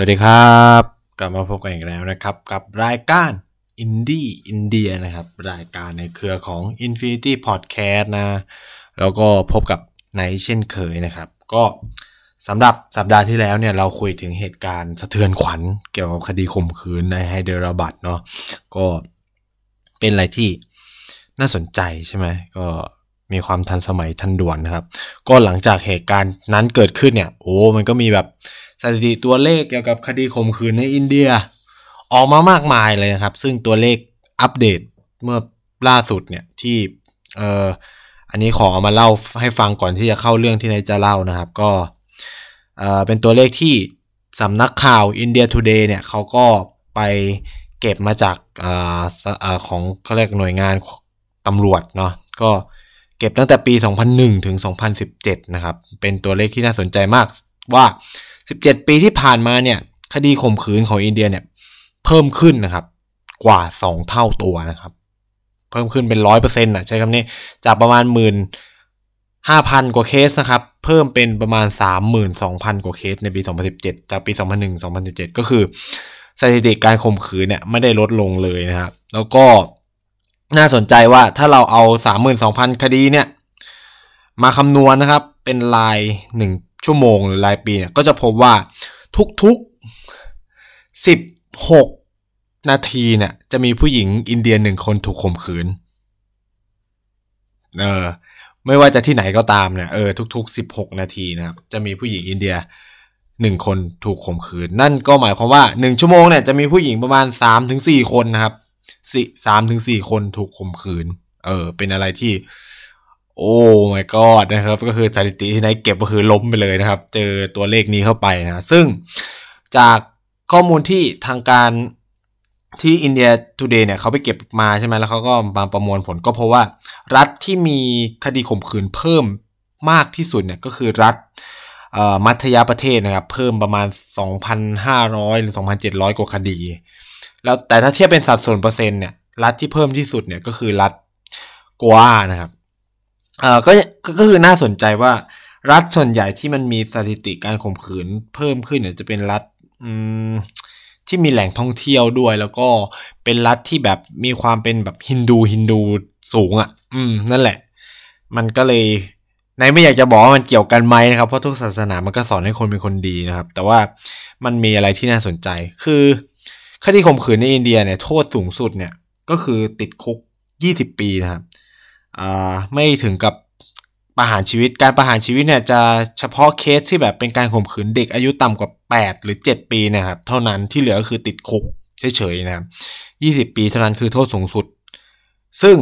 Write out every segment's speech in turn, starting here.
วัสดีครับ กลับมาพบกันอีกแล้วนะครับ กับรายการอินดี้อินเดียนะครับ รายการในเครือของ Infinity Podcast นะ แล้วก็พบกับไนเช่นเคยนะครับ ก็สำหรับสัปดาห์ที่แล้วเนี่ย เราคุยถึงเหตุการณ์สะเทือนขวัญเกี่ยวกับคดีข่มขืนในไฮเดรบัตเนาะก็เป็นอะไรที่น่าสนใจใช่ไหมก็มีความทันสมัยทันด่วนนะครับ ก็หลังจากเหตุการณ์นั้นเกิดขึ้นเนี่ยโอ้มันก็มีแบบสถิติตัวเลขเกี่ยวกับคดีข่มขืนในอินเดีย ออกมามากมายเลยครับ ซึ่งตัวเลขอัปเดตเมื่อล่าสุดเนี่ยที่เอ่ออันนี้ขออามาเล่าให้ฟังก่อนที่จะเข้าเรื่องที่นายจะเล่านะครับก็เอ่อเป็นตัวเลขที่สำนักข่าวอินเดียทูเดย์เนี่ยเขาก็ไปเก็บมาจากอ่ของเขาเรียกหน่วยงานตำรวจเนาะก็เก็บตั้งแต่ปี 2001ถึง2017นะครับเป็นตัวเลขที่น่าสนใจมากว่า17ปีที่ผ่านมาเนี่ยคดีข่มขืนของอินเดียเนี่ยเพิ่มขึ้นนะครับ กว่า2เท่าตัวนะครับเพิ่มขึ้นเป็นร้อยเปอร์เซ็นต์นะใช้คำนี้จากประมาณหมื่นห้าพันกว่าเคสนะครับเพิ่มเป็นประมาณสามหมื่นสองพันกว่าเคสในปีสองพันสิบเจ็ดจากปีสองพันหนึ่งสองพันสิบเจ็ดก็คือ สถิติการข่มขืนเนี่ย ไม่ได้ลดลงเลยนะครับแล้วก็น่าสนใจว่าถ้าเราเอาสสามมหื่นองพันคดีเนี่ยมาคำนวณนะครับเป็นลายหนึ่งชั่วโมงหรือรายปีเนี่ยก็จะพบว่าทุกๆ 16นาทีเนี่ยจะมีผู้หญิงอินเดียหนึ่งคนถูกข่มขืน เออไม่ว่าจะที่ไหนก็ตามเนี่ยเออทุกๆ 16 นาทีนะครับจะมีผู้หญิงอินเดียหนึ่งคนถูกข่มขืนนั่นก็หมายความว่าหนึ่งชั่วโมงเนี่ยจะมีผู้หญิงประมาณสามถึงสี่คนนะครับสสามถึงสี่คนถูกข่มขืนเออเป็นอะไรที่โอ้ my god นะครับ ก็คือสถิติที่ไนเก็บก็คือล้มไปเลยนะครับ เจอตัวเลขนี้เข้าไปนะ ซึ่งจากข้อมูลที่ทางการที่อินเดียทูเดย์เนี่ย เขาไปเก็บมาใช่ไหมแล้วเขาก็มาประมวลผลก็เพราะว่า รัฐที่มีคดีข่มขืนเพิ่มมากที่สุดเนี่ยก็คือรัฐมัธยประเทศนะครับ เพิ่มประมาณ 2,500 หรือ 2,700 กว่าคดี แล้วแต่ถ้าเทียบเป็นสัดส่วนเปอร์เซ็นต์เนี่ยรัฐที่เพิ่มที่สุดเนี่ยก็คือรัฐกัวนะครับเออก็ก็คือน่าสนใจว่า รัฐส่วนใหญ่ที่มันมีสถิติการข่มขืนเพิ่มขึ้นเนี่ยจะเป็นรัฐ อืมที่มีแหล่งท่องเที่ยวด้วย แล้วก็เป็นรัฐที่แบบมีความเป็นแบบฮินดูฮินดูสูงอะ่ะอืม นั่นแหละ มันก็เลยนายไม่อยากจะบอกว่ามันเกี่ยวกันไหมนะครับเพราะทุกศาสนามันก็สอนให้คนเป็นคนดีนะครับ แต่ว่ามันมีอะไรที่น่าสนใจ คือคดีข่มขืนในอินเดีย เนี่ยโทษสูงสุดเนี่ย ก็คือติดคุก20 ปีนะครับไม่ถึงกับประหารชีวิต การประหารชีวิตเนี่ยจะเฉพาะเคสที่แบบเป็นการข่มขืนเด็กอายุต่ำกว่า 8 หรือ 7 ปีนะครับเท่านั้นที่เหลือก็คือติดคุกเฉยๆนะครับ20 ปีเท่านั้นคือโทษสูงสุด ซึ่ง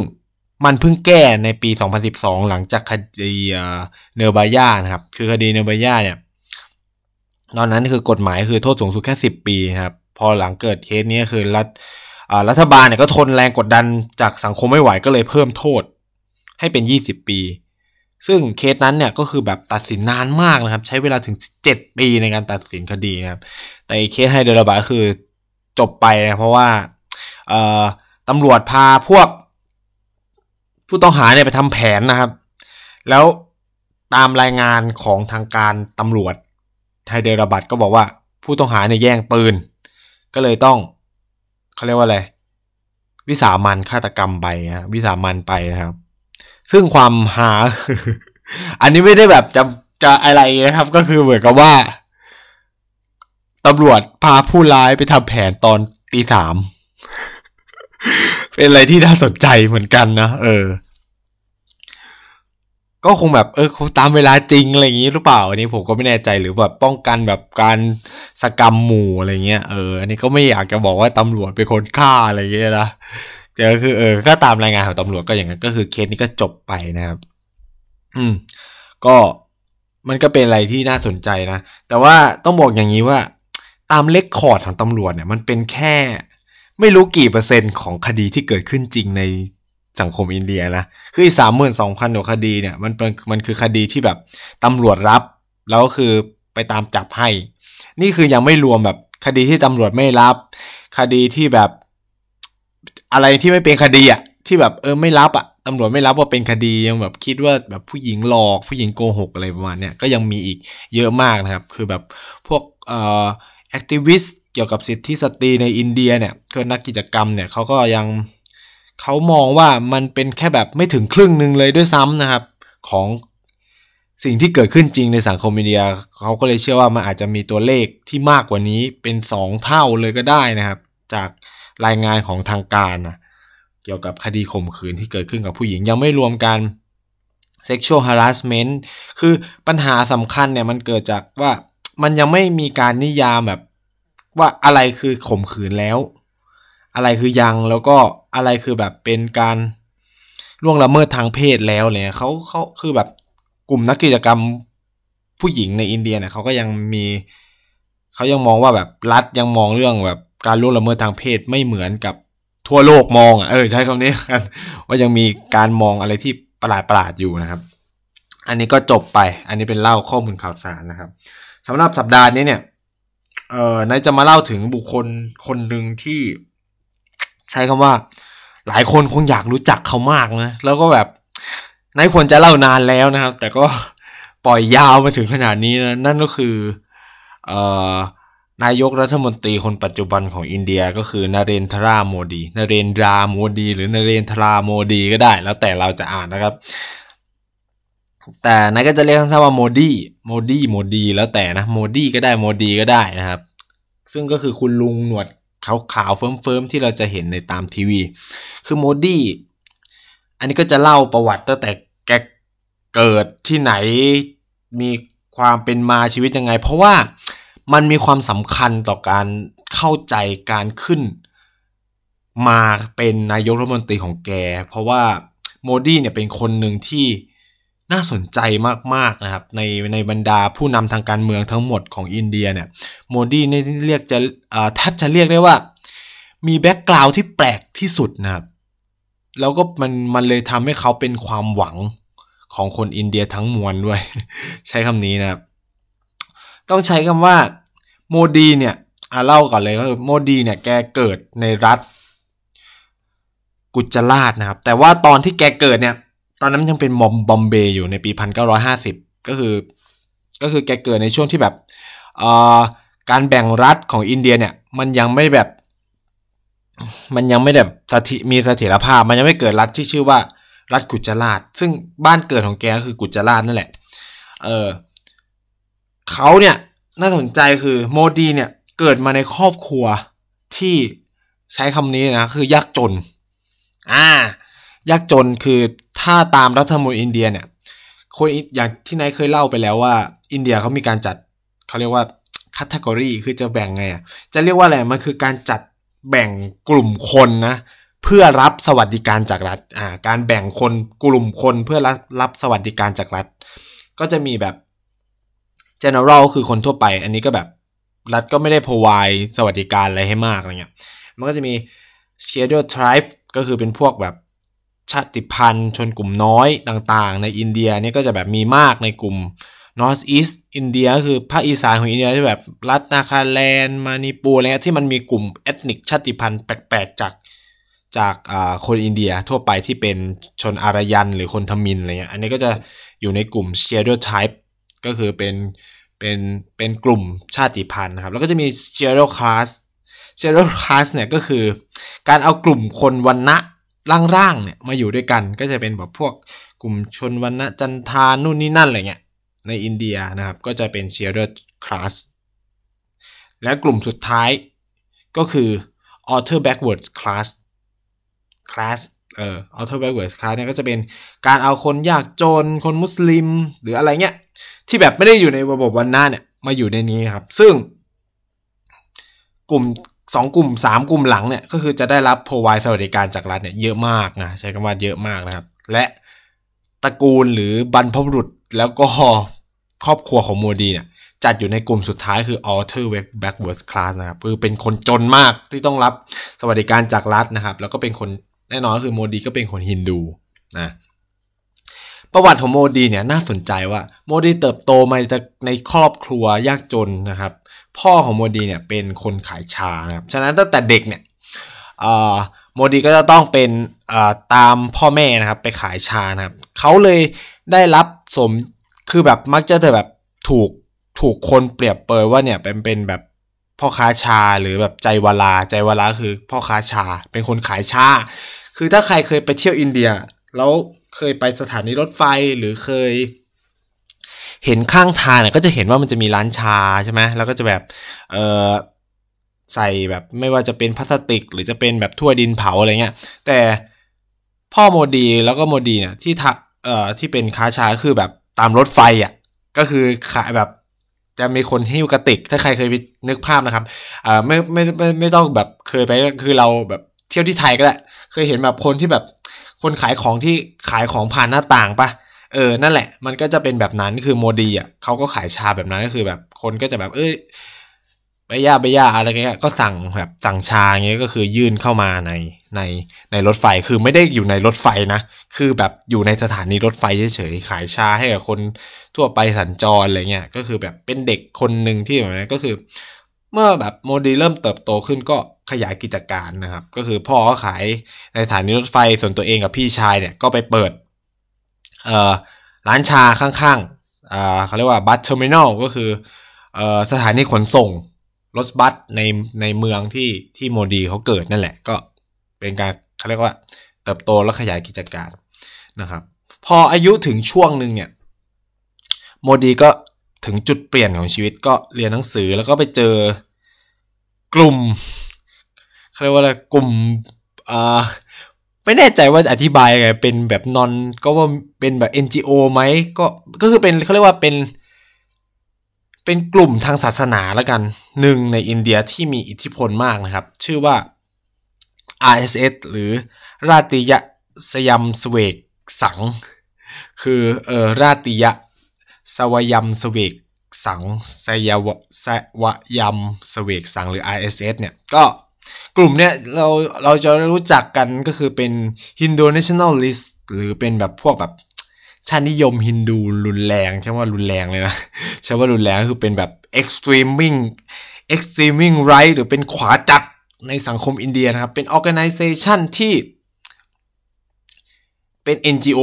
มันเพิ่งแก้ในปี 2012 หลังจากคดีเนอร์บาย่านะครับคือคดีเนอร์บาย่าเนี่ยตอนนั้นคือกฎหมายคือโทษสูงสุดแค่ 10 ปีนะครับพอหลังเกิดเคสนี้คือ รัฐรัฐบาลเนี่ยก็ทนแรงกดดันจากสังคมไม่ไหวก็เลยเพิ่มโทษให้เป็น 20 ปี ซึ่งเคสนั้นเนี่ยก็คือแบบตัดสินนานมากนะครับ ใช้เวลาถึง 7 ปีในการตัดสินคดีนะครับ แต่เคสไฮเดรบาคือจบไปนะเพราะว่าตำรวจพาพวก ผู้ต้องหาเนี่ยไปทำแผนนะครับ แล้วตามรายงานของทางการตำรวจไทเดรบัตก็บอกว่าผู้ต้องหาเนี่ยแย่งปืนก็เลยต้องเขาเรียกว่าอะไรวิสามันฆาตกรรมไปนะวิสามันไปนะครับซึ่งความหา อันนี้ไม่ได้แบบจะจะอะไรนะครับ ก็คือเหมือนกับว่าตำรวจพาผู้ร้ายไปทำแผนตอนตีสามเป็นอะไรที่น่าสนใจเหมือนกันนะเออ ก็คงแบบ เออ ตามเวลาจริงอะไรอย่างนี้หรือเปล่า อันนี้ ผมก็ไม่แน่ใจหรือแบบป้องกันแบบการสกรรมหมู่อะไรเงี้ยเอออันนี้ก็ไม่อยากจะบอกว่าตำรวจเป็นคนฆ่าอะไรเงี้ยนะแต่ก็คือเออก็ตามรายงานของตำรวจก็อย่างนั้นก็คือเคสนี้ก็จบไปนะครับ อืม ก็มันก็เป็นอะไรที่น่าสนใจนะ แต่ว่าต้องบอกอย่างนี้ว่าตามเลคคอร์ดของตำรวจเนี่ย มันเป็นแค่ ไม่รู้กี่เปอร์เซ็นต์ของคดีที่เกิดขึ้นจริงในสังคมอินเดียนะ คือสามหมื่นสองพันกว่าคดีเนี่ยมันเป็นมันคือคดีที่แบบตำรวจรับแล้วก็คือไปตามจับให้ นี่คือยังไม่รวมแบบ คดีที่ตำรวจไม่รับ คดีที่แบบอะไรที่ไม่เป็นคดีอ่ะที่แบบเออไม่รับอ่ะตำรวจไม่รับว่าเป็นคดียังแบบคิดว่าแบบผู้หญิงหลอกผู้หญิงโกหกอะไรประมาณเนี้ยก็ยังมีอีกเยอะมากนะครับ คือแบบพวกเอ่อแอคทิวิสต์ เกี่ยวกับสิทธิสตรีในอินเดียเนี่ย คือนักกิจกรรมเนี่ยเขาก็ยังเขามองว่ามันเป็นแค่แบบไม่ถึงครึ่งหนึ่งเลยด้วยซ้ำนะครับของสิ่งที่เกิดขึ้นจริงในสังคมอินเดียเขาก็เลยเชื่อว่ามันอาจจะมีตัวเลขที่มากกว่านี้เป็น 2 เท่าเลยก็ได้นะครับ จากรายงานของทางการเกี่ยวกับคดีข่มขืนที่เกิดขึ้นกับผู้หญิงยังไม่รวมการ sexual harassment คือปัญหาสำคัญเนี่ยมันเกิดจากว่ามันยังไม่มีการนิยามแบบว่าอะไรคือข่มขืนแล้ว อะไรคือยังแล้วก็อะไรคือแบบเป็นการล่วงละเมิดทางเพศแล้วเลยเขาเขาคือแบบกลุ่มนักกิจกรรมผู้หญิงในอินเดียเนี่ยเขาก็ยังมีเขายังมองว่าแบบรัฐยังมองเรื่องแบบการล่วงละเมิดทางเพศไม่เหมือนกับทั่วโลกมองอ่ะเออใช้คำนี้กันว่ายังมีการมองอะไรที่ประหลาดประหลาดอยู่นะครับ อันนี้ก็จบไปอันนี้เป็นเล่าข้อมูลข่าวสารนะครับสำหรับสัปดาห์นี้เนี่ย เอ่อนายจะมาเล่าถึงบุคคลคนหนึ่งที่ ใช้คำว่า หลายคนคงอยากรู้จักเขามากนะ แล้วก็แบบนายควรจะเล่านานแล้วนะครับ แต่ก็ปล่อยยาวมาถึงขนาดนี้นะนั่นก็คือ เอ่อนายกรัฐมนตรีคนปัจจุบันของอินเดียก็คือนาเรนทราโมดีนาเรนดราโมดีหรือนาเรนทราโมดีก็ได้แล้วแต่เราจะอ่านนะครับ แต่นายก็จะเรียกทั้นว่าโมดีโมดีโมดีแล้วแต่นะโมดีก็ได้โมดีก็ได้นะครับ ซึ่งก็คือคุณลุงหนวดขาวๆเฟิร์มๆที่เราจะเห็นในตามทีวี คือโมดีอันนี้ก็จะเล่าประวัติตั้งแต่แกเกิดที่ไหนมีความเป็นมาชีวิตยังไง เพราะว่ามันมีความสำคัญต่อการเข้าใจการขึ้นมาเป็นนายกรัฐมนตรีของแก เพราะว่าโมดีเนี่ยเป็นคนหนึ่งที่น่าสนใจมากๆนะครับ ในในบรรดาผู้นำทางการเมืองทั้งหมดของอินเดียเนี่ยโมดีเนี่ยเรียกจะแทบจะเรียกได้ว่ามีแบ็กกราวที่แปลกที่สุดนะครับ แล้วก็มันมันเลยทำให้เขาเป็นความหวังของคนอินเดียทั้งมวลด้วย ใช้คำนี้นะครับต้องใช้คำว่าโมดีเนี่ยอ่าเล่าก่อนเลยก็คือโมดีเนี่ยแกเกิดในรัฐกุจราตนะครับ แต่ว่าตอนที่แกเกิดเนี่ย ตอนนั้นยังเป็นมอมบอมเบย์อยู่ในปีพันเก้้้าารอยหสิบก็คือ ก็คือแกเกิดในช่วงที่แบบการแบ่งรัฐของอินเดียเนี่ยมันยังไม่แบบ มันยังไม่แบบสถิมีเสถียรภาพ มันยังไม่เกิดรัฐที่ชื่อว่ารัฐกุจราตซึ่งบ้านเกิดของแกก็คือกุจราตนั่นแหละ เออเขาเนี่ยน่าสนใจคือโมดีเนี่ยเกิดมาในครอบครัวที่ใช้คำนี้นะคือยากจนอ่ายากจนคือถ้าตามรัฐธรรมนูญอินเดียเนี่ยคนอย่างที่นายเคยเล่าไปแล้วว่าอินเดียเขามีการจัดเขาเรียกว่าคัตเกอรี่คือจะแบ่งไงอ่ะจะเรียกว่าอะไรมันคือการจัดแบ่งกลุ่มคนนะเพื่อรับสวัสดิการจากรัฐอ่าการแบ่งคนกลุ่มคน เพื่อรับรับสวัสดิการจากรัฐ ก็จะมีแบบ general คือคนทั่วไปอันนี้ก็แบบรัฐก็ไม่ได้ provide สวัสดิการอะไรให้มากอะไรเงี้ย มันก็จะมี schedule tribe ก็คือเป็นพวกแบบชาติพันธุ์ ชนกลุ่มน้อยต่างๆ ในอินเดียเนี่ยก็จะแบบมีมากในกลุ่ม North East อินเดียก็คือภาคอีสานของอินเดียที่แบบรัฐ นาคาแลนด์มานิปูอะไรเงี้ยที่มันมีกลุ่มเอทนิกชาติพันธุ์แปลกๆจากจากคนอินเดียทั่วไปที่เป็นชนอารยันหรือคนทมินอะไรเงี้ยอันนี้ก็จะอยู่ในกลุ่ม s h a d o w type ก็คือเป็นเป็นเป็นกลุ่มชาติพันธุ์นะครับแล้วก็จะมี general class general class เนี่ยก็คือการเอากลุ่มคนวันณะร่างๆเนี่ยมาอยู่ด้วยกันก็จะเป็นแบบพวกกลุ่มชนวันณะจันทานนู่นนี่นั่นอะไรเงี้ยในอินเดียนะครับก็จะเป็น general class และกลุ่มสุดท้ายก็คือ outer backwards class class เอ่อ outer backwards class เนี่ยก็จะเป็นการเอาคนยากจน คนมุสลิมหรืออะไรเงี้ยที่แบบไม่ได้อยู่ในระบบวันหน้าเนี่ยมาอยู่ในนี้ครับ ซึ่ง กลุ่มสองกลุ่มสามกลุ่มหลังเนี่ย ก็คือจะได้รับพรวสวัสดิการจากรัฐเนี่ยเยอะมากนะใช้คำว่าเยอะมากนะครับ และตระกูลหรือบรรพบุรุษ แล้วก็ครอบครัวของโมดีเนี่ยจัดอยู่ในกลุ่มสุดท้ายคือ alter backward class นะครับคือเป็นคนจนมากที่ต้องรับสวัสดิการจากรัฐนะครับ แล้วก็เป็นคนแน่นอนก็คือโมดีก็เป็นคนฮินดูนะประวัติของโมดีเนี่ยน่าสนใจว่าโมดีเติบโตมาในครอบครัวยากจนนะครับพ่อของโมดีเนี่ยเป็นคนขายชาครับฉะนั้นตั้งแต่เด็กเนี่ยโมดีก็จะต้องเป็นตามพ่อแม่นะครับไปขายชานะครับเขาเลยได้รับสมคือแบบมักจะแต่แบบถูกถูกคนเปรียบเปรยว่าเนี่ยเป็นเป็นแบบพ่อค้าชาหรือแบบใจวลาใจวลาคือพ่อค้าชา เป็นคนขายชา คือถ้าใครเคยไปเที่ยวอินเดียแล้วเคยไปสถานีรถไฟหรือเคย เห็นข้างทางเนี่ยก็จะเห็นว่ามันจะมีร้านชาใช่ไหมแล้วก็จะแบบเออใส่แบบไม่ว่าจะเป็นพลาสติกหรือจะเป็นแบบถ้ววดินเผาอะไรเงี้ยแต่พ่อโมดีแล้วก็โมดีเนี่ยที่ทกเอ่อที่เป็นค้าชาคือแบบตามรถไฟอ่ะก็คือขายแบบจะมีคนให้ยูกระติกถ้าใครเคยไปนึกภาพนะครับอ่าไม่ไม่ไม่ไม่ต้องแบบเคยไปคือเราแบบเที่ยวที่ไทยก็แหละเคยเห็นแบบคนที่แบบคนขายของที่ขายของผ่านหน้าต่างปะเออ นั่นแหละ มันก็จะเป็นแบบนั้นคือโมดีอ่ะเขาก็ขายชาแบบนั้นก็คือแบบคนก็จะแบบ เอ้ยใบย่าใบย่าอะไรเงี้ย ก็สั่งแบบสั่งชาเงี้ยก็คือยื่นเข้ามาในในในรถไฟ คือไม่ได้อยู่ในรถไฟนะ คือแบบอยู่ในสถานีรถไฟเฉยๆขายชาให้กับคนทั่วไปสัญจรอะไรเงี้ย ก็คือแบบเป็นเด็กคนหนึ่งที่แบบนี้ก็คือเมื่อแบบโมดีเริ่มเติบโตขึ้นก็ขยายกิจการนะครับ ก็คือพ่อก็ขายในสถานีรถไฟส่วนตัวเองกับพี่ชายเนี่ยก็ไปเปิดร้านชาข้างๆเขาเรียกว่าบัสเทอร์มินอลก็คือออสถานีขนส่งรถบัสในในเมืองที่ที่โมดีเขาเกิดนั่นแหละก็เป็นการเขาเรียกว่า เติบโตและขยายกิจการนะครับ พออายุถึงช่วงหนึ่งเนี่ยโมดีก็ถึงจุดเปลี่ยนของชีวิตก็เรียนหนังสือแล้วก็ไปเจอกลุ่มเขาเรียกว่าอะไรกลุ่มอ่าไม่แน่ใจว่าอธิบายไงเป็นแบบนอนก็ว่าเป็นแบบ NGO ไหมก็ ก็คือเป็นเขาเรียกว่าเป็น เป็นกลุ่มทางศาสนาละกันหนึ่งในอินเดียที่มีอิทธิพลมากนะครับ ชื่อว่า RSS หรือราติยะสยามสเวกสัง คือเออราติยะสวยมสเวกสังสยวสวยมสเวกสัง หรือ i s s เนี่ยก็กลุ่มเนี่ยเราเราจะรู้จักกันก็คือเป็น Hindu Nationalist หรือเป็นแบบพวกแบบ ชาตินิยมฮินดู รุนแรง ใช่ว่ารุนแรงเลยนะ ใช่ว่ารุนแรงคือเป็นแบบ extreming extreming right หรือเป็นขวาจัดในสังคมอินเดียนะครับ เป็น organization ที่ เป็น NGO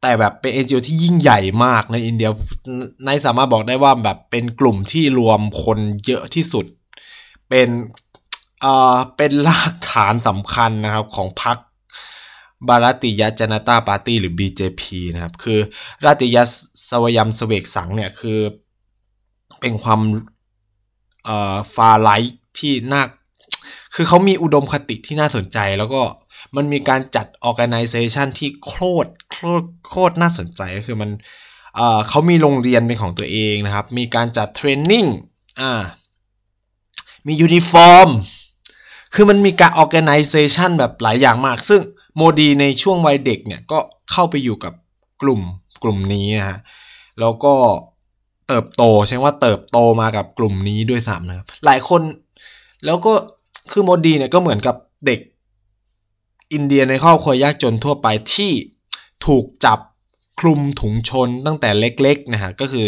แต่แบบเป็น NGO ที่ยิ่งใหญ่มากในอินเดียนายสามารถบอกได้ว่าแบบเป็นกลุ่มที่รวมคนเยอะที่สุด เป็นเอ่อเป็นรากฐานสำคัญนะครับของพรรคบารติยจนตาปาร์ตี้หรือ BJP นะครับคือราติยสวยมสเวกสังเนี่ยคือเป็นความเอ่อฟาไลท์ที่น่าคือเขามีอุดมคติที่น่าสนใจแล้วก็มันมีการจัด organization ที่โคตรโคตรโคตรน่าสนใจก็คือมัน เขามีโรงเรียนเป็นของตัวเองนะครับ มีการจัดเทรนนิ่งมียูนิฟอร์ม คือมันมีการ organization แบบหลายอย่างมาก ซึ่งโมดีในช่วงวัยเด็กเนี่ยก็เข้าไปอยู่กับกลุ่มกลุ่มนี้นะฮะ แล้วก็เติบโต ใช่ว่าเติบโตมากับกลุ่มนี้ด้วยซ้ำนะครับ หลายคนแล้วก็คือโมดีเนี่ยก็เหมือนกับเด็กอินเดียในครอบครัวยากจนทั่วไปที่ถูกจับคลุมถุงชนตั้งแต่เล็กๆนะฮะก็คือ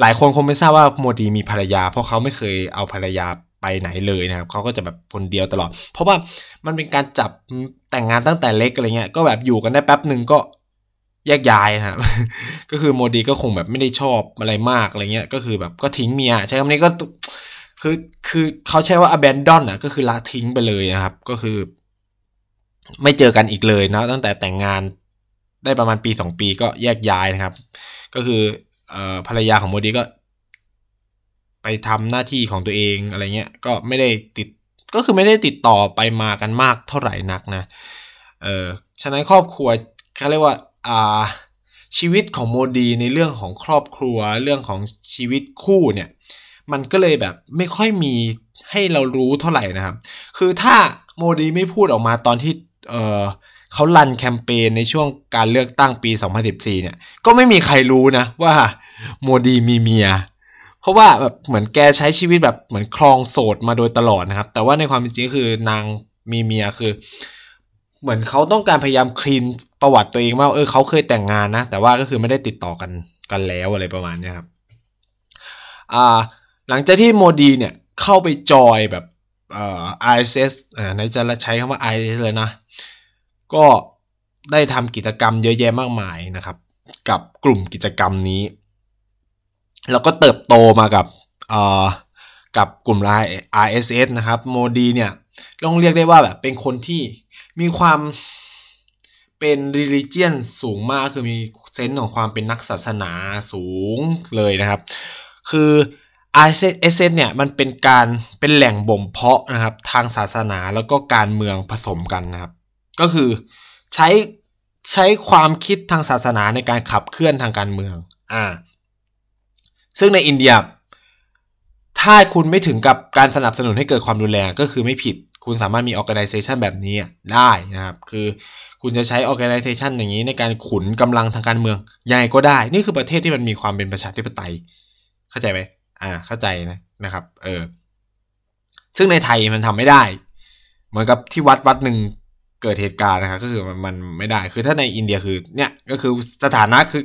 หลายคนคงไม่ทราบว่าโมดีมีภรรยา เพราะเขาไม่เคยเอาภรรยาไปไหนเลยนะครับเขาก็จะแบบคนเดียวตลอด เพราะว่ามันเป็นการจับแต่งงานตั้งแต่เล็กอะไรเงี้ยก็แบบอยู่กันได้แป๊บหนึ่งก็แยกย้ายนะครับก็คือโมดีก็คงแบบไม่ได้ชอบอะไรมากอะไรเงี้ยก็คือแบบก็ทิ้งเมียใช้คำนี้ก็คือคือเขาใช้ว่า abandon นะก็คือลาทิ้งไปเลยนะครับ ก็คือ ไม่เจอกันอีกเลยนะตั้งแต่แต่งงานได้ประมาณปี 2 ปีก็แยกย้ายนะครับ ก็คืออภรรยาของโมดีก็ไปทำหน้าที่ของตัวเองอะไรเงี้ยก็ไม่ได้ติดก็คือไม่ได้ติดต่อไปมากันมากเท่าไหร่นักนะเออฉะนั้นครอบครัวเขาเรียกว่าอ่าชีวิตของโมดีในเรื่องของครอบครัวเรื่องของชีวิตคู่เนี่ยมันก็เลยแบบไม่ค่อยมีให้เรารู้เท่าไหร่นะครับ คือถ้าโมดี ไม่พูดออกมาตอนที่เออเขาลันแคมเปญในช่วงการเลือกตั้งปี 2014เนี่ย ก็ไม่มีใครรู้นะว่าโมดีมีเมีย เพราะว่าแบบเหมือนแกใช้ชีวิตแบบเหมือนคลองโสดมาโดยตลอดนะครับ แต่ว่าในความเป็นจริงคือนางมีเมียคือ เหมือนเขาต้องการพยายามคลีนประวัติตัวเองว่าเออเขาเคยแต่งงานนะ แต่ว่าก็คือไม่ได้ติดต่อกันกันแล้วอะไรประมาณนี้ครับ อ่าหลังจากที่โมดีเนี่ยเข้าไปจอยแบบเอ่อ ISS อ่าในจะใช้คำว่า ISS เลยนะ ก็ได้ทำกิจกรรมเยอะแยะมากมายนะครับ กับกลุ่มกิจกรรมนี้ แล้วก็เติบโตมากับเอ่อกับกลุ่มไลน์ RSS นะครับโมดีเนี่ยต้องเรียกได้ว่าแบบเป็นคนที่มีความเป็นร e ลิเจียนสูงมากคือมีเซนส์ของความเป็นนักศาสนาสูงเลยนะครับคืออเอเซนเนี่ยมันเป็นการเป็นแหล่งบ่มเพาะ นะครับ ทางศาสนาแล้วก็การเมืองผสมกันนะครับ ก็คือใช้ใช้ความคิดทางศาสนาในการขับเคลื่อนทางการเมือง อ่าซึ่งในอินเดีย ถ้าคุณไม่ถึงกับการสนับสนุนให้เกิดความรุนแรงก็คือไม่ผิด คุณสามารถมีอ r ์ก n i z เซชันแบบนี้ได้นะครับคือคุณจะใช้อ r ์ก n i z เซชันอย่างนี้ในการขุนกำลังทางการเมืองยังไงก็ได้นี่คือประเทศที่มันมีความเป็นประชาธิปไตย เข้าใจไหมอ่าเข้าใจนะนะครับเออซึ่งในไทยมันทำไม่ได้ เหมือนกับที่วัดวัดหนึ่งเกิดเหตุการณ์นะครับ ก็คือมันมันไม่ได้คือถ้าในอินเดียคือเนี่ยก็คือสถานะคือ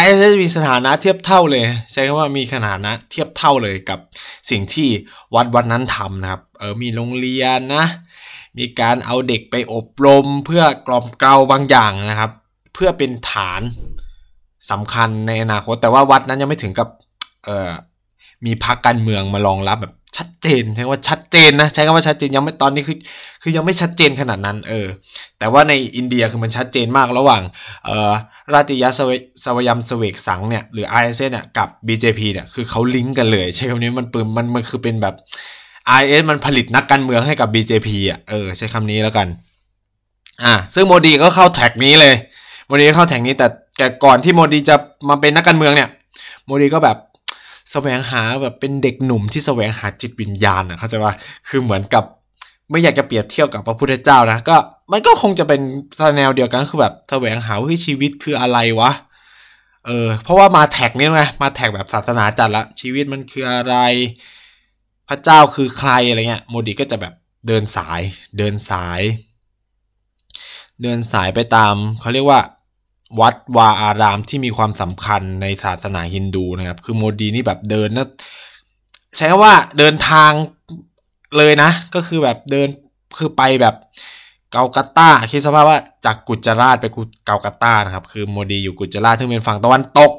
ISS มีสถานะเทียบเท่าเลยใช้คำว่ามีขนาดนะเทียบเท่าเลยกับสิ่งที่วัดวัดนั้นทำนะครับเออมีโรงเรียนนะ มีการเอาเด็กไปอบรมเพื่อกล่อมเกลาบางอย่างนะครับ เพื่อเป็นฐานสำคัญในอนาคต แต่ว่าวัดนั้นยังไม่ถึงกับเออมีพักการเมืองมารองรับแบบชัดเจนใช้ว่าชัดเจนนะใช้คำว่าชัดเจนยังไม่ตอนนี้คือคือยังไม่ชัดเจนขนาดนั้นเออแต่ว่าในอินเดียคือมันชัดเจนมากระหว่างเอ่อราติยะสวยามสเวกสังเนี่ยหรือไอเเนี่ยกับ BJP เนี่ยคือเขาลิงก์กันเลย ใช้คำนี้มันปืนมันมันคือเป็นแบบ i อมันผลิตนักการเมืองให้กับ BJP อ่ะเออใช้คำนี้แล้วกันอ่ะซึ่งโมดีก็เข้าแท็กนี้เลยโมดีเข้าแท็กนี้ แต่แต่ก่อนที่โมดีจะมาเป็นนักการเมืองเนี่ย โมดีก็แบบแสวงหาแบบเป็นเด็กหนุ่มที่แสวงหาจิตวิญญาณนะเข้าใจว่าคือเหมือนกับไม่อยากจะเปรียบ เทียบกับพระพุทธเจ้านะก็มันก็คงจะเป็นแนวเดียวกันคือแบบแสวงหาว่าชีวิตคืออะไรวะเออเพราะว่ามาแท็กนี่ไงมาแท็กแบบศาสนาจัดละชีวิตมันคืออะไรพระเจ้าคือใครอะไรเงี้ยโมดีก็จะแบบเดินสายเดินสาย เดินสายไปตามเขาเรียกว่าวัดวาอารามที่มีความสำคัญในศาสนาฮินดูนะครับ คือโมดี นี่แบบเดินนะ ใช้ว่าเดินทางเลยนะ ก็คือแบบเดินคือไปแบบเกากาตาคิดสภาพว่าจากกุจราตไปเกากาตานะครับ คือโมดี อยู่กุจราตซึ่งเป็นฝั่งตะวันตก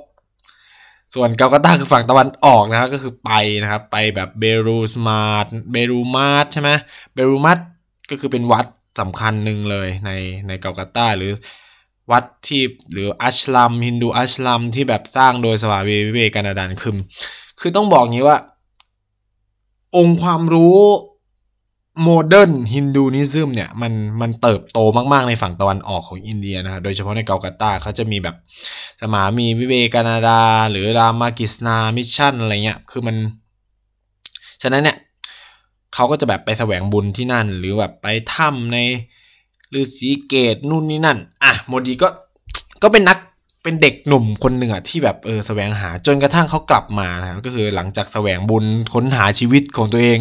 ส่วนเกากาตาคือฝั่งตะวันออกนะครับก็คือไปนะครับไปแบบเบรูสมาร์ทเบรูมาร์ทใช่ไหมเบรูมาร์ทก็คือเป็นวัดสำคัญหนึ่งเลยในในเกากาตาหรือวัดที่หรืออัชลัมฮินดู อัชลัมที่แบบสร้างโดยสวาวีวิเวกันดานคือคือต้องบอกงี้ว่า องค์ความรู้โมเดิร์นฮินดูนิซึมเนี่ยมันมันเติบโตมาก ๆ ในฝั่งตะวันออกของอินเดียนะฮะโดยเฉพาะในเกาคกตาเขาจะมีแบบสมามีวิเวกานาดาหรือรามากิสนามิชชั่นอะไรเงี้ย คือมัน ฉะนั้นเนี่ยเขาก็จะแบบไปแสวงบุญที่นั่น หรือแบบไปถ้ำในหรือสีเกต นู่นนี่นั่น อ่ะโมดีก็ก็เป็นนักเป็นเด็กหนุ่มคนหนึ่งอะที่แบบเออแสวงหาจนกระทั่งเขากลับมานะก็คือหลังจากแสวงบุญค้นหาชีวิตของตัวเอง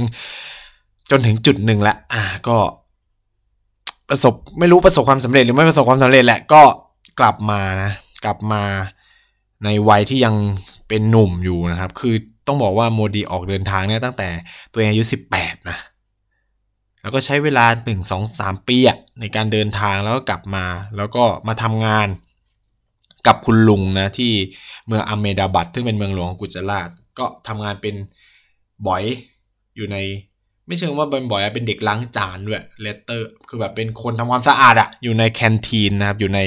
จนถึงจุดหนึ่งละอ่ะก็ ประสบไม่รู้ประสบความสำเร็จหรือไม่ประสบความสำเร็จแหละก็กลับมานะกลับมาในวัยที่ยังเป็นหนุ่มอยู่นะครับ คือต้องบอกว่าโมดีออกเดินทางเนี่ยตั้งแต่ตัวเองอายุ18นะแล้วก็ใช้เวลา 1 2 3 ปีอะในการเดินทางแล้วก็กลับมา แล้วก็มาทำงานกับคุณลุงนะที่เมืองอเมดาบัต ซึ่งเป็นเมืองหลวงของกุจราตก็ทำงานเป็นบอย อยู่ในไม่เชิงว่า เป็นบอยเป็นเด็กล้างจานด้วยเลตเตอร์ คือแบบเป็นคนทำความสะอาดอะอยู่ในแคนทีนนะครับ อยู่ใน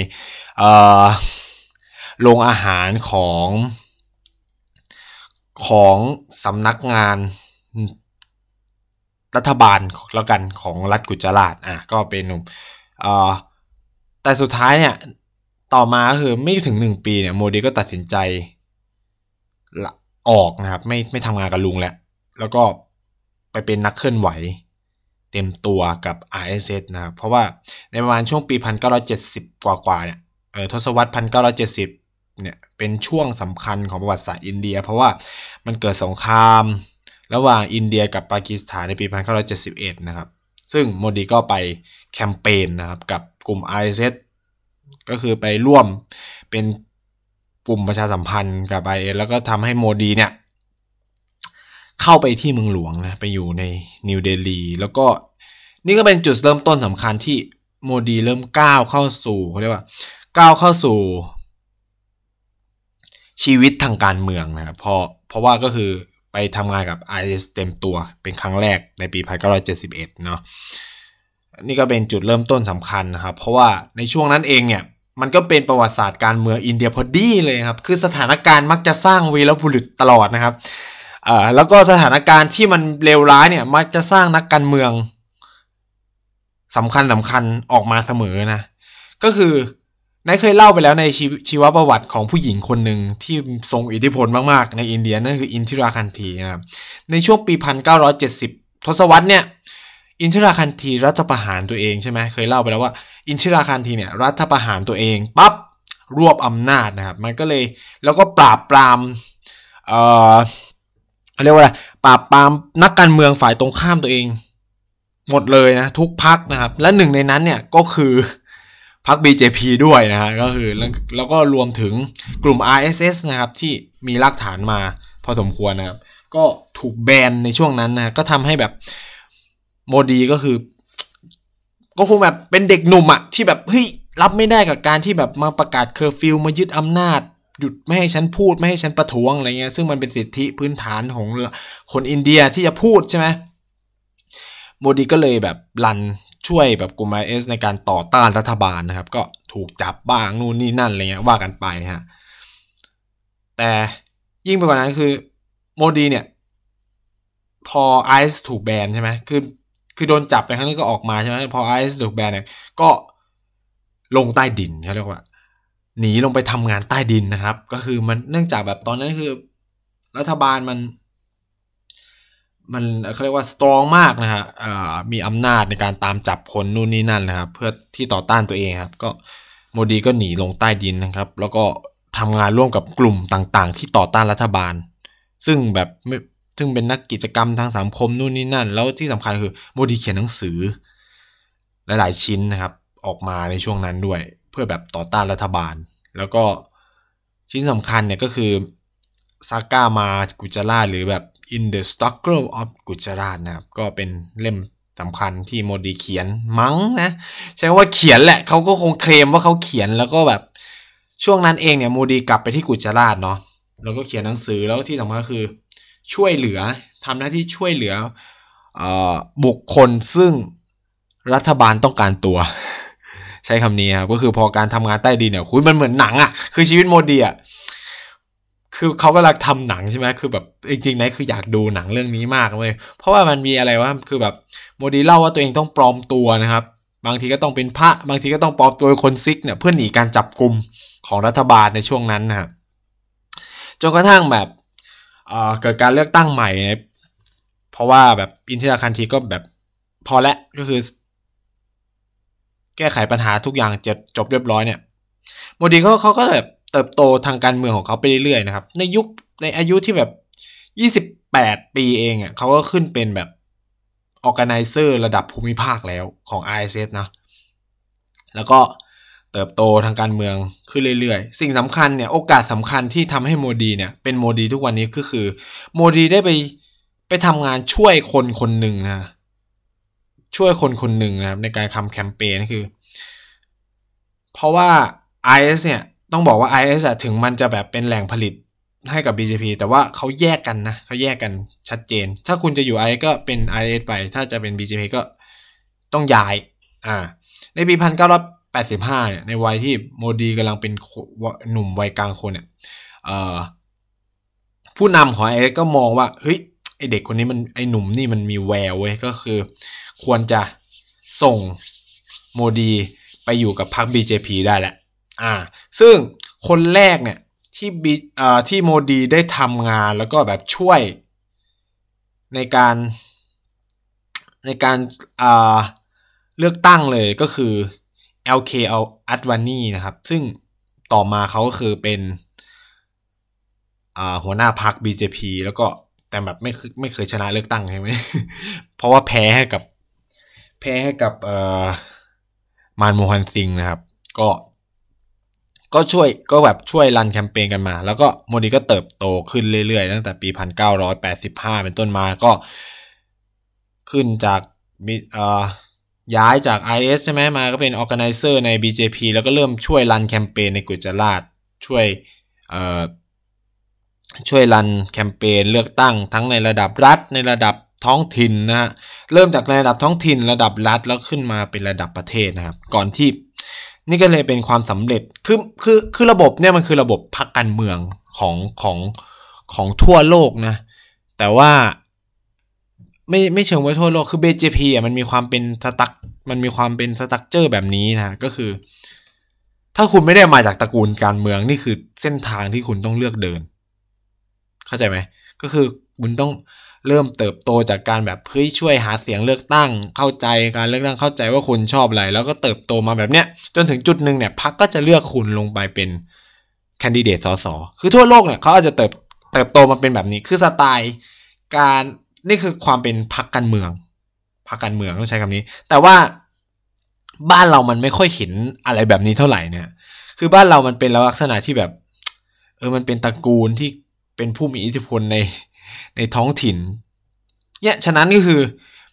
โรงอาหารของของสำนักงานรัฐบาลแล้วกันของรัฐกุจราตอ่ะก็เป็นหนุ่มแต่สุดท้ายเนี่ยต่อมาคือไม่ถึงหนึ่งปีเนี่ยโมดีก็ตัดสินใจ ออกนะครับไม่ไม่ทำงานกับลุงแล้ว แล้วก็ไปเป็นนักเคลื่อนไหว เต็มตัวกับ RSS นะครับเพราะว่าในประมาณช่วงปี 1970 กว่ากว่าเนี่ยเออทศวรรษ1970เนี่ยเป็นช่วงสำคัญของประวัติศาสตร์อินเดีย เพราะว่ามันเกิดสงครามระหว่างอินเดียกับปากีสถานในปี 1971 นะครับ ซึ่งโมดีก็ไปแคมเปญนะครับกับกลุ่ม i อซก็คือไปร่วมเป็นกลุ่มประชาสัมพันธ์กับไอเแล้วก็ทำให้โมดีเนี่ย เข้าไปที่เมืองหลวงนะไปอยู่ในนิวเดลีแล้วก็นี่ก็เป็นจุดเริ่มต้นสำคัญที่โมดีเริ่มก้าวเข้าสู่เขาเรียกว่าก้าวเข้าสู่ชีวิตทางการเมืองนะครับเพราะเพราะว่าก็คือไปทำงานกับ i อเต็มตัวเป็นครั้งแรกในปี1971เนาะนี่ก็เป็นจุดเริ่มต้นสำคัญนะครับ เพราะว่าในช่วงนั้นเองเนี่ยมันก็เป็นประวัติศาสตร์การเมืองอินเดียพอดีเลยครับ คือสถานการณ์มักจะสร้างวีรบุรุษตลอดนะครับอ่อแล้วก็สถานการณ์ที่มันเลวร้ายเนี่ย มักจะสร้างนักการเมืองสำคัญสำคัญออกมาเสมอนะก็คือนายเคยเล่าไปแล้วในชชีวประวัติของผู้หญิงคนหนึ่งที่ทรงอิทธิพลมาก ๆ ในอินเดียนั่นคืออินทิราคันธีนะครับในช่วงปี 1970 ทศวรรษเนี่ยอินทิราคันธีรัฐประหารตัวเองใช่ไหมเคยเล่าไปแล้วว่าอินทิราคันธีเนี่ยรัฐประหารตัวเองปั๊บรวบอำนาจนะครับ มันก็เลย แล้วก็ปราบปราม เอ่อเรียกว่าอะไรปราบปรามนักการเมืองฝ่ายตรงข้ามตัวเองหมดเลยนะทุกพักนะครับ และหนึ่งในนั้นเนี่ยก็คือพรรค BJP ด้วยนะฮะก็คือแล้วก็รวมถึงกลุ่ม RSS นะครับที่มีรากฐานมาพอสมควรนะครับ ก็ถูกแบนในช่วงนั้นนะ ก็ทำให้แบบโมดีก็คือ ก็คงแบบเป็นเด็กหนุ่มอะที่แบบเฮ้ยรับไม่ได้กับการที่แบบมาประกาศเคอร์ฟิวมายึดอำนาจ หยุดไม่ให้ฉันพูด ไม่ให้ฉันประท้วงอะไรเงี้ยซึ่งมันเป็นสิทธิพื้นฐานของคนอินเดียที่จะพูดใช่ไหมโมดีก็เลยแบบรันช่วยแบบกลุ่มไอเอสในการต่อต้านรัฐบาลนะครับ ก็ถูกจับบ้างนู่นนี่นั่นอะไรเงี้ยว่ากันไปฮะแต่ยิ่งไปกว่านั้นคือโมดีเนี่ยพอไอซ์ถูกแบนใช่ไหมคือคือโดนจับไปครั้งนี้ก็ออกมาใช่ไหมพอไอซ์ถูกแบนเนี่ยก็ลงใต้ดินเขาเรียกว่า หนีลงไปทำงานใต้ดินนะครับก็คือมันเนื่องจากแบบตอนนั้นคือ รัฐบาลมันมันเขาเรียกว่าสตรองมากนะฮะมีอำนาจในการตามจับคนนู่นนี่นั่นนะครับเพื่อที่ต่อต้านตัวเองครับก็โมดี ก็หนีลงใต้ดินนะครับ แล้วก็ทำงานร่วมกับกลุ่มต่างๆ ที่ต่อต้านรัฐบาล ซึ่งแบบไม่ซึ่งเป็นนักกิจกรรมทางสังคมนู่นนี่นั่น แล้วที่สำคัญคือโมดีเขียนหนังสือ หลาย ๆชิ้นนะครับออกมาในช่วงนั้นด้วย เพื่อแบบต่อต้านรัฐบาล แล้วก็ชิ้นสำคัญเนี่ยก็คือซาก้ามากุจาร่าหรือแบบ in the struggle of Gujarat นะครับ ก็เป็นเล่มสำคัญที่โมดีเขียนมั้งนะ ใช่ว่าเขียนแหละเขาก็คงเคลมว่าเขาเขียนแล้วก็แบบช่วงนั้นเองเนี่ยโมดีกลับไปที่กุจราตเนาะแล้วก็เขียนหนังสือแล้วที่สำคัญคือ ช่วยเหลือทำหน้าที่ช่วยเหลืออบุคคลซึ่งรัฐบาลต้องการตัว ใช้คำนี้ครับ ก็คือพอการทำงานใต้ดินเนี่ยคุยมันเหมือนหนังอะ่ะคือชีวิตโมดีอะ่ะคือเขากำลังทำหนังใช่ไหมคือแบบจริงๆนะคืออยากดูหนังเรื่องนี้มากเลย เพราะว่ามันมีอะไรว่าคือแบบโมดีเล่าว่าตัวเองต้องปลอมตัวนะครับ บางทีก็ต้องเป็นพระ บางทีก็ต้องปลอมตัวเป็นคนซิกเนี่ยเพื่อหนีการจับกลุ่มของรัฐบาลในช่วงนั้นนะครับจนกระทั่งแบบเเกิดการเลือกตั้งใหม่ เพราะว่าแบบอินเทอร์คันทีก็แบบพอแล้ว ก็คือ แก้ไขปัญหาทุกอย่างจะจบเรียบร้อยเนี่ย โมดีเขาเขาก็แบบเติบโตทางการเมืองของเขาไปเรื่อยๆนะครับ ในยุคในอายุที่แบบ 28 ปีเองอะ่ะเขาก็ขึ้นเป็นแบบ ออแกไนเซอร์ระดับภูมิภาคแล้วของ ISS นะแล้วก็เติบโตทางการเมือง ขึ้นเรื่อยๆ สิ่งสำคัญเนี่ย โอกาสสำคัญที่ทำให้โมดีเนี่ย เป็นโมดีทุกวันนี้ก็คือ โมดีได้ไป ไปทำงานช่วยคนคนหนึ่งนะ ช่วยคนคนหนึ่งนะครับในการทำแคมเปญคือ เพราะว่า IS เนี่ยต้องบอกว่า IS ถึงมันจะแบบเป็นแหล่งผลิตให้กับ BGP แต่ว่าเขาแยกกันนะเขาแยกกันชัดเจน ถ้าคุณจะอยู่ i อก็เป็น i สไปถ้าจะเป็น BGP ก็ต้องย้ายอ่าในปี 1985เนี่ยในวัยที่โมดีกำลังเป็นหนุ่มวัยกลางคนเนี่ยผู้นำของอสก็มองว่า เฮ้ยไอเด็กคนนี้มันไอหนุ่มนี่มันมีแววเว้ยก็คือควรจะส่งโมดีไปอยู่กับพรรค BJP ได้แหละอ่า ซึ่งคนแรกเนี่ยที่บีอ่าที่โมดีได้ทำงานแล้วก็แบบช่วยในการในการอ่าเลือกตั้งเลยก็คือ LK เอลอัตวานีนะครับซึ่งต่อมาเขาก็คือเป็นอ่าหัวหน้าพรรค BJP แล้วก็แต่แบบไม่ไม่เคยชนะเลือกตั้งใช่ไหมเพราะว่าแพ้ให้กับแพ้ให้กับอ่ามานโมฮันซิงนะครับก็ก็ช่วยก็แบบช่วยรันแคมเปญกันมาแล้วก็โมดีก็เติบโตขึ้นเรื่อยๆตั้งแต่ปี1985เป็นต้นมาก็ ขึ้นจากมีเอ่อย้ายจาก IS ใช่ไหมมาก็เป็นออร์แกไนเซอร์ใน BJP แล้วก็เริ่มช่วยรันแคมเปญในกุจราชช่วยเอ่อช่วยรันแคมเปญเลือกตั้ง ทั้งในระดับรัฐในระดับท้องถิ่นนะฮะเริ่มจากระดับท้องถิ่นระดับรัฐแล้วขึ้นมาเป็นระดับประเทศนะครับก่อนที่นี่ก็เลยเป็นความสำเร็จ คือ คือ คือระบบเนี่ยมันคือระบบพักการเมืองของของของทั่วโลกนะ แต่ว่าไม่ไม่เชิงไว้ทั่วโลก คือ BJP อ่ะมันมีความเป็นสตัก มันมีความเป็นสตักเจอร์แบบนี้นะ ก็คือถ้าคุณไม่ได้มาจากตระกูลการเมืองนี่คือเส้นทางที่คุณต้องเลือกเดิน เข้าใจไหม ก็คือคุณต้องเริ่มเติบโตจากการแบบเฮ้ยช่วยหาเสียงเลือกตั้ง เข้าใจการเลือกตั้งเข้าใจว่าคุณชอบอะไร แล้วก็เติบโตมาแบบเนี้ยจนถึงจุดหนึ่งเนี่ยพักก็จะเลือกคุณลงไปเป็นคคนดิเดตสสคือทั่วโลกเนี่ยเขาอาจจะเติบเติบโตมาเป็นแบบนี้คือสไตล์ การนี่คือความเป็นพักการเมืองพักการเมืองต้องใช้คำนี้ แต่ว่าบ้านเรามันไม่ค่อยเห็นอะไรแบบนี้เท่าไหร่เนี่ย คือบ้านเรามันเป็นลักษณะที่แบบเออมันเป็นตระกูลที่เป็นผู้มีอิทธิพลในในท้องถิ่นเนี่ยฉะนั้นก็คือ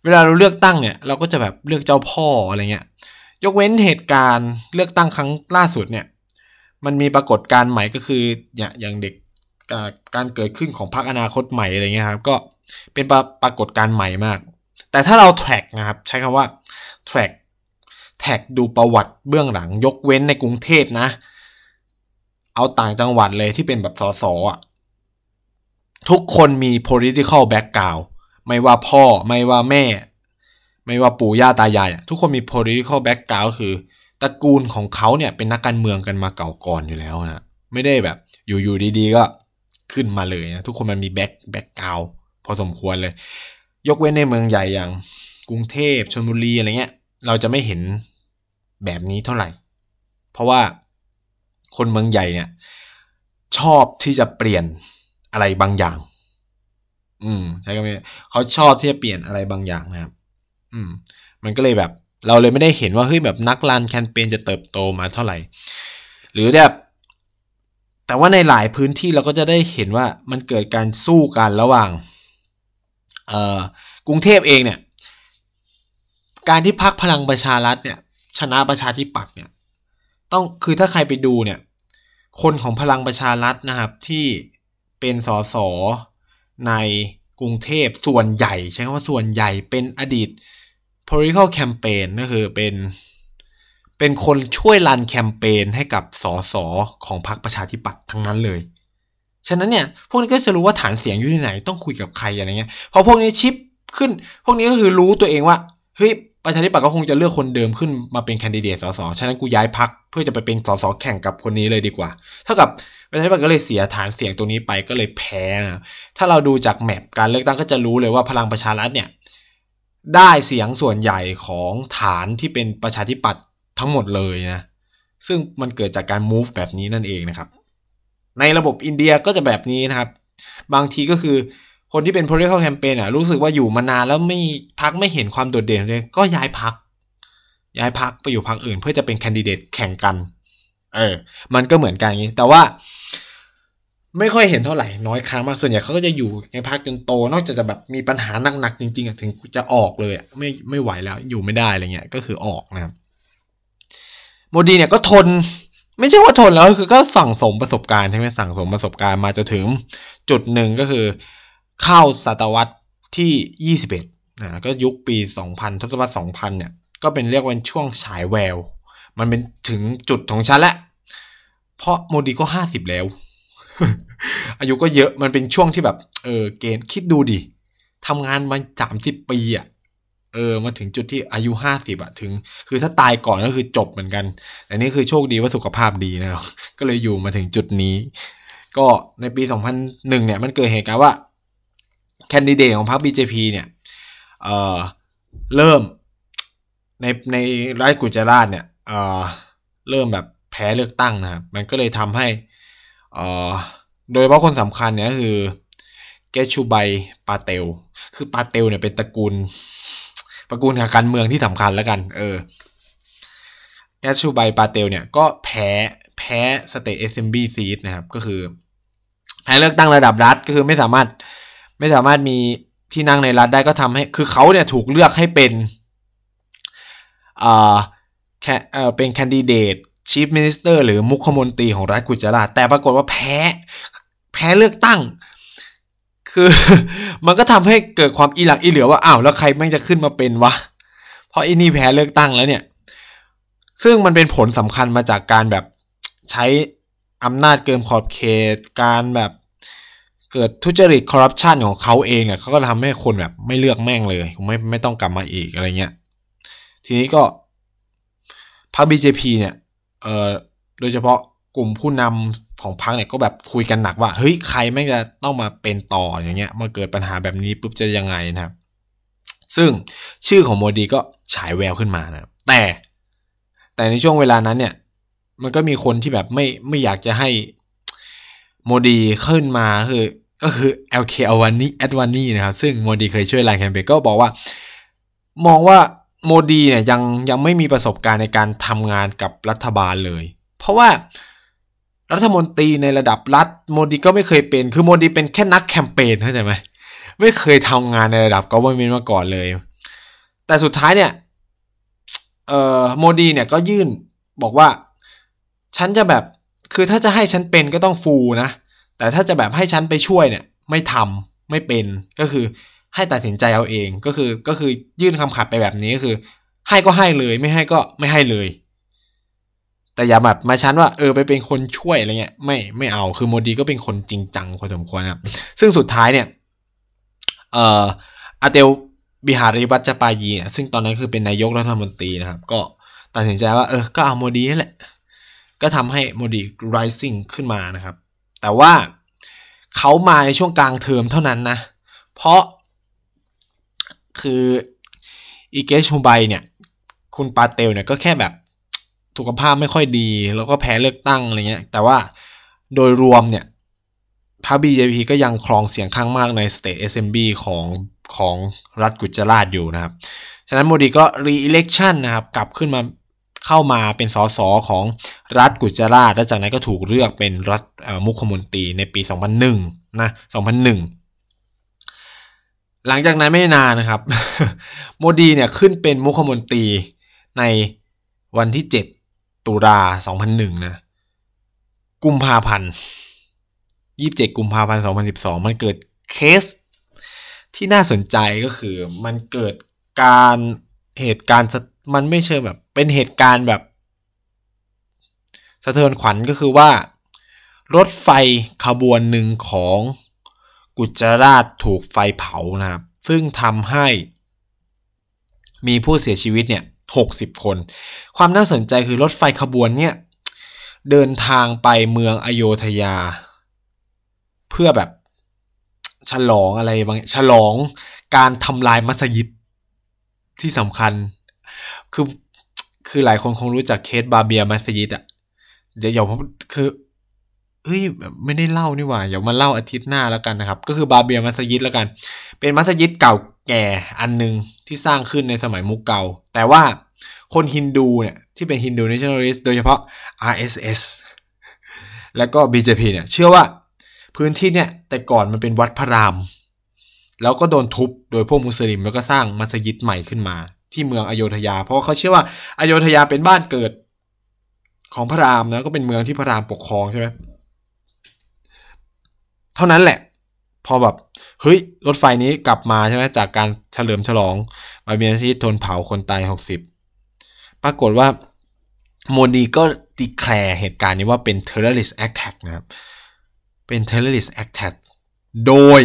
เวลาเราเลือกตั้งเนี่ยเราก็จะแบบเลือกเจ้าพ่ออะไรเงี้ยยกเว้นเหตุการณ์เลือกตั้งครั้งล่าสุดเนี่ยมันมีปรากฏการณ์ใหม่ก็คือเนี่ยอย่างเด็กการเกิดขึ้นของพรรคอนาคตใหม่อะไรเงี้ยครับก็เป็นปรปรากฏการณ์ใหม่มาก แต่ถ้าเราแท็กนะครับใช้คำว่า แท็กแท็กดูประวัติเบื้องหลัง ยกเว้นในกรุงเทพนะ เอาต่างจังหวัดเลยที่เป็นแบบสอสออ่ะทุกคนมี political background ไม่ว่าพ่อไม่ว่าแม่ ไม่ว่าปู่ย่าตายายทุกคนมี political background คือ ตระกูลของเขาเนี่ยเป็นนักการเมืองกันมาเก่าก่อนอยู่แล้วนะไม่ได้แบบอยู่ๆดีๆก็ขึ้นมาเลยนะทุกคนมันมี back background พอสมควรเลย ยกเว้นในเมืองใหญ่อย่างกรุงเทพชลบุรีอะไรเงี้ยเราจะไม่เห็นแบบนี้เท่าไหร่ เพราะว่าคนเมืองใหญ่เนี่ยชอบที่จะเปลี่ยนอะไรบางอย่าง อืมใช้คำนี้เขาชอบที่จะเปลี่ยนอะไรบางอย่างนะครับ อืมมันก็เลยแบบ เราเลยไม่ได้เห็นว่าเฮ้ยแบบนักรันแคมเปญจะเติบโตมาเท่าไหร่หรือแบบแต่ว่าในหลายพื้นที่เราก็จะได้เห็นว่ามันเกิดการสู้กันระหว่างกรุงเทพเอง เนี่ย การที่พักพลังประชารัฐเนี่ยชนะประชาธิปัตย์เนี่ย ต้องคือถ้าใครไปดูเนี่ย คนของพลังประชารัฐนะครับที่เป็นสสในกรุงเทพส่วนใหญ่ ใช้คำว่าส่วนใหญ่เป็นอดีต political campaign ก็คือเป็น เป็นคนช่วยรันแคมเปญให้กับสสของพรรคประชาธิปัตย์ทั้งนั้นเลย ฉะนั้นเนี่ย พวกนี้ก็จะรู้ว่าฐานเสียงอยู่ที่ไหนต้องคุยกับใครอะไรเงี้ยพอพวกนี้ชิปขึ้น พวกนี้ก็คือรู้ตัวเองว่า เฮ้ย ประชาธิปัตย์ก็คงจะเลือกคนเดิมขึ้นมาเป็นแคนดิเดตสสฉะนั้นกูย้ายพรรคเพื่อจะไปเป็นสสแข่งกับคนนี้เลยดีกว่า เท่ากับประชาธิปัตย์ก็เลยเสียฐานเสียงตรงนี้ไปก็เลยแพ้นะ ถ้าเราดูจากแมปการเลือกตั้งก็จะรู้เลยว่าพลังประชารัฐเนี่ยได้เสียงส่วนใหญ่ของฐานที่เป็นประชาธิปัตย์ทั้งหมดเลยนะ ซึ่งมันเกิดจากการ move แบบนี้นั่นเองนะครับ ในระบบอินเดียก็จะแบบนี้นะครับ บางทีก็คือคนที่เป็น political campaign อ่ะรู้สึกว่าอยู่มานานแล้วไม่พักไม่เห็นความโดดเด่นเลยก็ย้ายพักย้ายพักไปอยู่พักอื่นเพื่อจะเป็นแคนดิเดตแข่งกันเออ มันก็เหมือนกันอย่างี้ แต่ว่าไม่ค่อยเห็นเท่าไหร่น้อยครั้งมาก ส่วนใหญ่เขาก็จะอยู่ในพักจนโต นอกจากจะแบบมีปัญหาหนักๆจริงๆถึงจะออกเลยไม่ไม่ไหวแล้วอยู่ไม่ได้อะไรเงี้ยก็คือออกนะครับโมดีเนี่ยก็ทนไม่ใช่ว่าทนแล้วคือก็สั่งสมประสบการณ์ใช่ไหมสั่งสมประสบการณ์ มาจนถึงจุดหนึ่งก็คือ เข้าศตวรรษที่ 21นะก็ยุคปี2000ทศวรรษ2000เนี่ยก็เป็นเรียกว่าช่วงฉายแววมันเป็นถึงจุดของฉันแล้ว เพราะโมดีก็ห้าสิบแล้ว อายุก็เยอะ มันเป็นช่วงที่แบบ เออ เกณฑ์คิดดูดิ ทำงานมาสามสิบปีอะ่ะ เออ มาถึงจุดที่อายุห้าสิบอะถึง คือถ้าตายก่อนก็คือจบเหมือนกัน แต่นี่คือโชคดีว่าสุขภาพดีนะ ก็เลยอยู่มาถึงจุดนี้ ก็ในปีสองพันหนึ่งเนี่ยมันเกิดเหตุการณ์ว่า แคนดิเดตของพรรคบีจพีเนี่ยเออเริ่มในในรัฐกุจราชเนี่ยเริ่มแบบแพ้เลือกตั้งนะครับ มันก็เลยทำให้ โดยเฉพาะคนสำคัญเนี่ยคือเกชูไบปาเตล คือปาเตลเนี่ยเป็นตระกูล ตระกูลทางการเมืองที่สำคัญแล้วกัน เออแกชูไบปาเตลเนี่ยก็แพ้ แพ้สเตทเอสเอมบีซีดนะครับ ก็คือแพ้เลือกตั้งระดับรัฐก็คือไม่สามารถ ไม่สามารถมีที่นั่งในรัฐได้ก็ทำให้ คือเขาเนี่ยถูกเลือกให้เป็นอ่าเป็นแคนดิเดตชีฟมินิสเตอร์หรือมุขมนตรีของรัฐกุจราแต่ปรากฏว่าแพ้ แพ้เลือกตั้ง คือมันก็ทำให้เกิดความอีหลักอีเหลือว่า อ้าว แล้วใครแม่งจะขึ้นมาเป็นวะเพราะอินี่แพ้เลือกตั้งแล้วเนี่ย ซึ่งมันเป็นผลสำคัญมาจากการแบบใช้อำนาจเกินขอบเขต การแบบเกิดทุจริตคอร์รัปชันของเขาเองเนี่ยเขาก็ทำให้คนแบบไม่เลือกแม่งเลยไม่ไม่ต้องกลับมาอีกอะไรเงี้ยทีนี้ก็พรรค BJP เนี่ยเอ่อโดยเฉพาะกลุ่มผู้นำของพรรคเนี่ยก็แบบคุยกันหนักว่า เฮ้ย ใครไม่จะต้องมาเป็นต่ออย่างเงี้ยมาเกิดปัญหาแบบนี้ปุ๊บจะยังไงนะครับ ซึ่งชื่อของโมดีก็ฉายแววขึ้นมานะแต่แต่ในช่วงเวลานั้นเนี่ย มันก็มีคนที่แบบไม่ไม่อยากจะให้โมดีขึ้นมาคือก็คือ LK อวานีแอดวานีนะครับ ซึ่งโมดีเคยช่วยไลน์แคมเปญก็บอกว่า มองว่าโมดีเนี่ยยังยังไม่มีประสบการณ์ในการทำงานกับรัฐบาลเลย เพราะว่ารัฐมนตรีในระดับรัฐโมดีก็ไม่เคยเป็น คือโมดีเป็นแค่นักแคมเปญเข้าใจไหมไม่เคยทำงานในระดับก็ไม่มีมาก่อนเลยแต่สุดท้ายเนี่ยเอ่อโมดีเนี่ยก็ยื่นบอกว่าฉันจะแบบคือถ้าจะให้ฉันเป็นก็ต้องฟูนะแต่ถ้าจะแบบให้ฉันไปช่วยเนี่ยไม่ทำไม่เป็นก็คือให้ตัดสินใจเอาเองก็คือก็คือยื่นคำขาดไปแบบนี้ก็คือ ให้ก็ให้เลยไม่ให้ก็ไม่ให้เลย แต่อย่าแบบมาชั้นว่าเออไปเป็นคนช่วยอะไรเงี้ยไม่ไม่เอาคือโมดี ก็เป็นคนจริงจังพอสมควรครับซึ่งสุดท้ายเนี่ยเอ่ออาเตลบิหาริวัตจปายีซึ่งตอนนั้นคือเป็นนายกรัฐมนตรีนะครับก็ตัดสินใจว่าเออก็เอาโมดีนี่แหละก็ทำให้โมดี rising ขึ้นมานะครับ แต่ว่าเขามาในช่วงกลางเทอมเท่านั้นนะ เพราะคืออีเกชูไบเนี่ยคุณปาเตลเนี่ยก็แค่แบบสุขภาพไม่ค่อยดีแล้วก็แพ้เลือกตั้งอะไรเงี้ยแต่ว่าโดยรวมเนี่ยพาบีเพก็ยังครองเสียงข้างมากในสเตทเอสเอ็มบีของของรัฐกุจราดอยู่นะครับฉะนั้นโมดีก็รีเล e c t i นนะครับกลับขึ้นมาเข้ามาเป็นสสของรัฐกุจราดและจากนั้นก็ถูกเลือกเป็นรัฐมุขมนตรีในปี 2001นะ2001หลังจากนั้นไม่นานนะครับโมดีเนี่ยขึ้นเป็นมุขมนตรีในวันที่ 7ตุลา2001นะกุมภาพันธ์27 กุมภาพันธ์2012 มันเกิดเคส ที่น่าสนใจก็คือมันเกิดการเหตุการณ์มันไม่เชิงแบบ เป็นเหตุการณ์แบบสะเทือนขวัญก็คือว่า รถไฟขบวนหนึ่งของกุจราชถูกไฟเผานะครับ ซึ่งทำให้ มีผู้เสียชีวิตเนี่ยหกสิบคน ความน่าสนใจคือรถไฟขบวนเนี่ยเดินทางไปเมืองอโยธยา เพื่อแบบฉลองอะไรบางฉลองการทำลายมัสยิดที่สำคัญ คือ คือหลายคนคงรู้จักเคสบาเบียมัสยิดอะ เดี๋ยวผมคือเฮ้ยไม่ได้เล่านี่หว่า เดี๋ยวมาเล่าอาทิตย์หน้าแล้วกันนะครับ ก็คือบาเบียมัสยิดแล้วกัน เป็นมัสยิดเก่าแก่อันหนึ่งที่สร้างขึ้นในสมัยมุกเกาแต่ว่าคนฮินดูเนี่ย ที่เป็นฮินดูเนชั่นอลิสต์โดยเฉพาะ RSS แล้วก็ BJP เนี่ยเชื่อว่าพื้นที่เนี่ย แต่ก่อนมันเป็นวัดพระราม แล้วก็โดนทุบโดยพวกมุสลิม แล้วก็สร้างมัสยิดใหม่ขึ้นมา ที่เมืองอโยธยา เพราะเขาเชื่อว่าอโยธยาเป็นบ้านเกิดของพระรามนะก็เป็นเมืองที่พระรามปกครองใช่ไหมเท่านั้นแหละพอแบบเฮ้ย รถไฟนี้กลับมาใช่ไหมจากการเฉลิมฉลองัาเบียนที่ทนเผาคนตาย60 ปรากฏว่า โมดีก็ดีแคลร์เหตุการณ์นี้ว่าเป็น terrorist attack นะครับเป็น terrorist attack โดย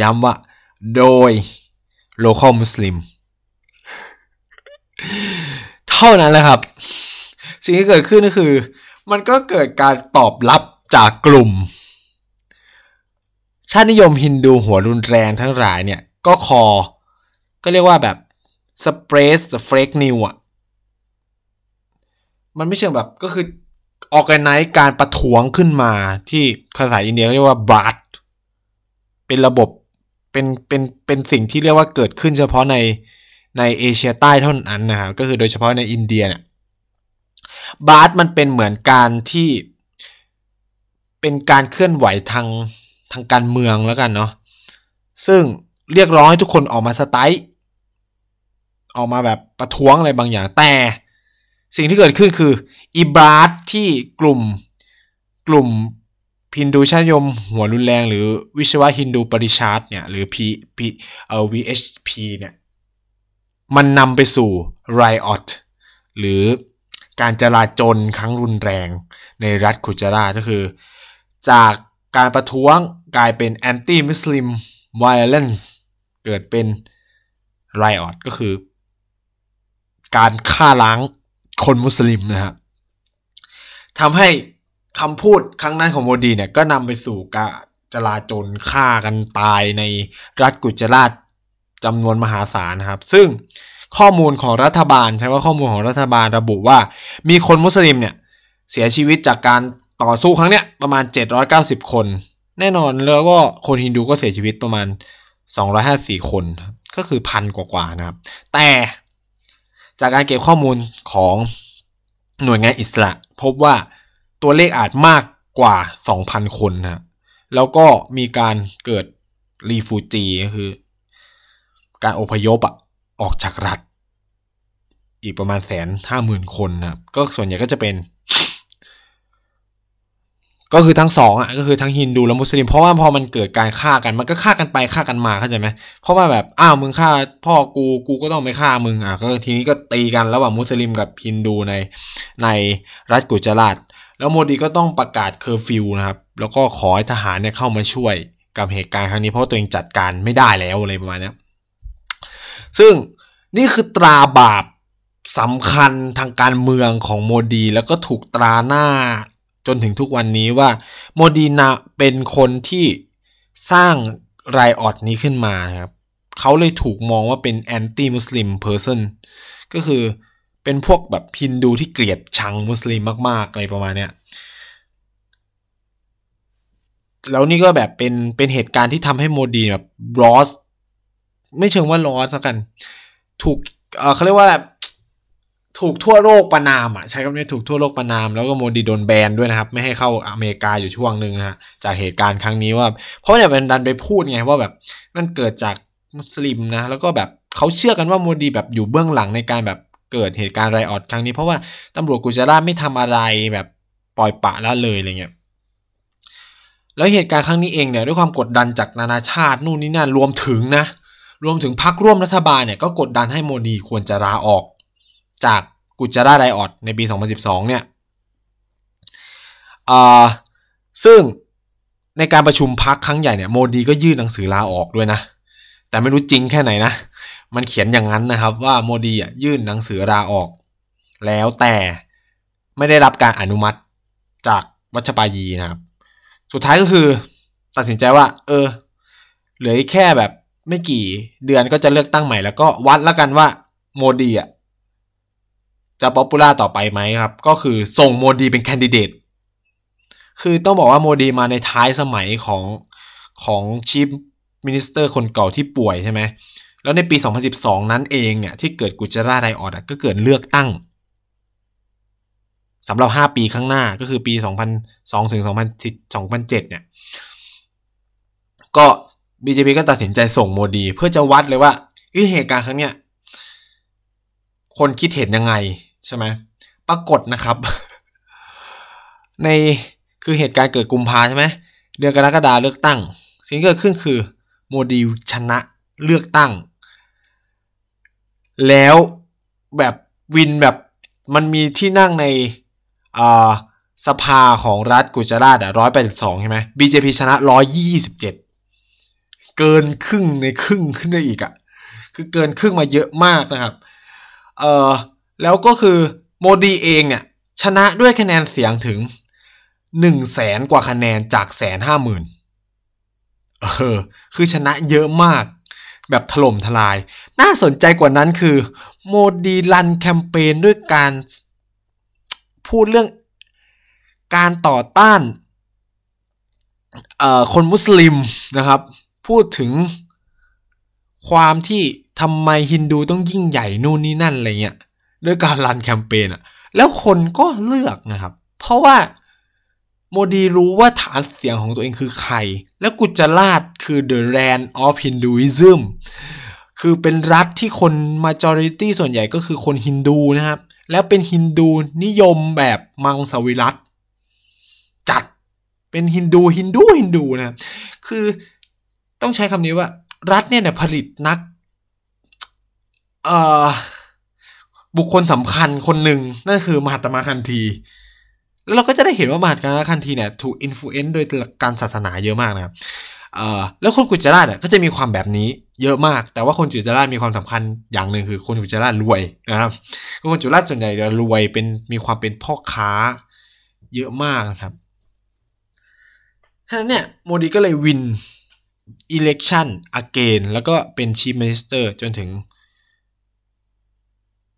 ย้ำว่าโดย local muslim เท่านั้นแหละครับ สิ่งที่เกิดขึ้นก็คือ มันก็เกิดการตอบรับจากกลุ่มชาตินิยมฮินดูหัวรุนแรงทั้งหลายเนี่ย ก็คอ ก็เรียกว่าแบบสเปรสเฟ h e นว k อ่ะ มันไม่เชิงแบบก็คือออกไกน z การประท้วงขึ้นมาที่ภาษาอินเดียเรียกว่าบาร์เป็นระบบเป็นเป็นเป็นสิ่งที่เรียกว่าเกิดขึ้นเฉพาะใน ในเอเชียใต้เท่านั้นนะครับ ก็คือโดยเฉพาะในอินเดียเนี่ยบาร์มันเป็นเหมือนการที่เป็นการเคลื่อนไหวทางทางการเมืองแล้วกันเนาะซึ่งเรียกร้องให้ทุกคนออกมาสไตล์ออกมาแบบประท้วงอะไรบางอย่างแต่ สิ่งที่เกิดขึ้นคืออิบราสที่กลุ่มกลุ่มพินดูชนยมหัวรุนแรง หรือวิชวะฮินดูปริชาร์ตเนี่ย หรือ P P เอ่อ VHP เนี่ย มันนำไปสู่ riot หรือการจลาจลครั้งรุนแรงในรัฐคุจราก็คือจากการประท้วงกลายเป็นแอนตี้ม s สลิมไวเลนซ์เกิดเป็นไรออดก็คือ การฆ่าล้างคนมุสลิมนะครับทำให้คำพูดครั้งนั้นของโมดีเนี่ยก็นำไปสู่การจลาจลฆ่ากันตายในรัฐกุจราตจำนวนมหาศาลครับซึ่งข้อมูลของรัฐบาล ใช่ว่าข้อมูลของรัฐบาลระบุว่ามีคนมุสลิมเนี่ยเสียชีวิตจากการต่อสู้ครั้งเนี้ยประมาณ 790 คน แน่นอนแล้วก็คนฮินดูก็เสียชีวิตประมาณ 254 คน ก็คือพันกว่าานะครับ แต่จากการเก็บข้อมูลของหน่วยงานอิสระ พบว่าตัวเลขอาจมากกว่า 2,000 คนนะแล้วก็มีการเกิดรีฟูจีก็คือ การอพยพอออกจากรัฐ อีกประมาณแสนห้าหมื่นคนนะครับก็ส่วนใหญ่ก็จะเป็นก็คือทั้งสองอ่ะก็คือทั้งฮินดูและมุสลิมเพราะว่าพอมันเกิดการฆ่ากัน มันก็ฆ่ากันไปฆ่ากันมาเข้าใจไหมเพราะว่าแบบอ้าวมึงฆ่า พ่อกูกูก็ต้องไปฆ่ามึงอ่ะก็ทีนี้ก็ตีกันระหว่างมุสลิม กับฮินดูในในรัฐกุจราตแล้วโมดีก็ต้องประกาศเคอร์ฟิวนะครับแล้วก็ขอให้ทหารเนี่ยเข้ามาช่วยกับเหตุการณ์ครั้งนี้เพราะตัวเองจัดการไม่ได้แล้วอะไรประมาณนี้ซึ่งนี่คือตราบาปสำคัญทางการเมืองของโมดี แล้วก็ถูกตราหน้าจนถึงทุกวันนี้ว่าโมดีนาเป็นคนที่สร้างไรออดนี้ขึ้นมาครับเขาเลยถูกมองว่าเป็นแอนตี้มุสลิมเพอร์เซนก็คือเป็นพวกแบบฮินดูที่เกลียดชังมุสลิมมากๆ อะไรประมาณเนี้ย แล้วนี่ก็แบบเป็นเป็นเหตุการณ์ที่ทำให้โมดีแบบรอส ไม่เชิงว่ารอสกันถูกเออเขาเรียกว่าแบบถูกทั่วโลกประนามอ่ะใช้คำนี้ถูกทั่วโลกประนามแล้วก็โมดีโดนแบนด้วยนะครับไม่ให้เข้าอเมริกาอยู่ช่วงหนึ่งนะฮะจากเหตุการณ์ครั้งนี้ว่า เพราะเนี่ยมันดันไปพูดไงว่าแบบมันเกิดจากมุสลิมนะแล้วก็แบบเขาเชื่อกันว่าโมดี แบบอยู่เบื้องหลังในการแบบเกิดเหตุการณ์ไรออดครั้งนี้ เพราะว่าตำรวจกุจาราไม่ทำอะไรแบบปล่อยปะละเลยอะไรเงี้ยแล้วเหตุการณ์ครั้งนี้เองเนี่ยด้วยความกดดันจากนานาชาตินู่นนี่นั่นรวมถึงนะรวมถึงพรรคร่วมรัฐบาลเนี่ยก็กดดันให้โมดี ควรจะลาออกจาก กุจาราไดออดในปี 2012 เนี่ย ซึ่งในการประชุมพักครั้งใหญ่เนี่ย โมดีก็ยื่นหนังสือลาออกด้วยนะ แต่ไม่รู้จริงแค่ไหนนะ มันเขียนอย่างนั้นนะครับ ว่า โมดีอ่ะยื่นหนังสือลาออก แล้วแต่ไม่ได้รับการอนุมัติจากวัชปายีนะครับ สุดท้ายก็คือตัดสินใจว่าเออเหลือแค่แบบไม่กี่เดือนก็จะเลือกตั้งใหม่ แล้วก็วัดแล้วกันว่าโมดีอ่ะจะป๊อปปูล่าต่อไปไหมครับ ก็คือส่งโมดีเป็นแคนดิเดตคือต้องบอกว่าโมดีมาในท้ายสมัยของของชีฟมินิสเตอร์คนเก่าที่ป่วยใช่ไหมแล้วในปี 2012 นั้นเองเนี่ยที่เกิดกุจราไดออดก็เกิดเลือกตั้งสำหรับ 5 ปีข้างหน้าก็คือปี 2002ถึง2007เนี่ยก็ BJP ก็ตัดสินใจส่งโมดีเพื่อจะวัดเลยว่าเหตุการณ์ครั้งเนี้ยคนคิดเห็นยังไงใช่ไหมปรากฏนะครับในคือเหตุการณ์เกิดกุมภาใช่ไหมเดือนกรกฎาเลือกตั้งสิ่งที่เกิดขึ้นคือโมดีชนะเลือกตั้ง แล้วแบบวินแบบมันมีที่นั่งในสภาของรัฐกุจราตอ่ะร้อยแปดสิบสองใช่ไหม BJP ชนะร้อยยี่สิบเจ็ดเกินครึ่งในครึ่งขึ้นได้อีกอะ่ะ คือเกินครึ่งมาเยอะมากนะครับเออแล้วก็คือ โมดีเองเนี่ย ชนะด้วยคะแนนเสียงถึงหนึ่งแสนกว่าคะแนนจากแสนห้าหมื่น เออ คือชนะเยอะมากแบบถล่มทลาย น่าสนใจกว่านั้นคือ โมดีรันแคมเปญด้วยการพูดเรื่องการต่อต้านคนมุสลิมนะครับ พูดถึงความที่ทำไมฮินดูต้องยิ่งใหญ่นู่นนี่นั่นอะไรเงี้ยด้วยการรันแคมเปญอะแล้วคนก็เลือกนะครับ เพราะว่าโมดีรู้ว่าฐานเสียงของตัวเองคือใคร แล้วกุจราชคือ the land of Hinduism คือเป็นรัฐที่คน majority ส่วนใหญ่ก็คือคนฮินดูนะครับ แล้วเป็นฮินดูนิยมแบบมังสวิรัตจัดเป็นฮินดูฮินดูฮินดูนะ คือต้องใช้คำนี้ว่ารัฐเนี่ยผลิตนักเอ่อบุคคลสำคัญคนหนึ่งนั่นคือมหาตมาคันธีแล้วเราก็จะได้เห็นว่ามหาตมาคันธีเนี่ยถูกอิมโฟเอนซ์โดยการศาสนาเยอะมากนะครับแล้วคนกุจราชก็จะมีความแบบนี้เยอะมาก แต่ว่าคนกุจราชมีความสำคัญอย่างหนึ่งคือคนกุจราชรวยนะครับคนกุจราชส่วนใหญ่จะรวยเป็นมีความเป็นพ่อค้าเยอะมากนะครับท่านเนี่ยโมดีก็เลยวิน election again แล้วก็เป็น chief minister จนถึง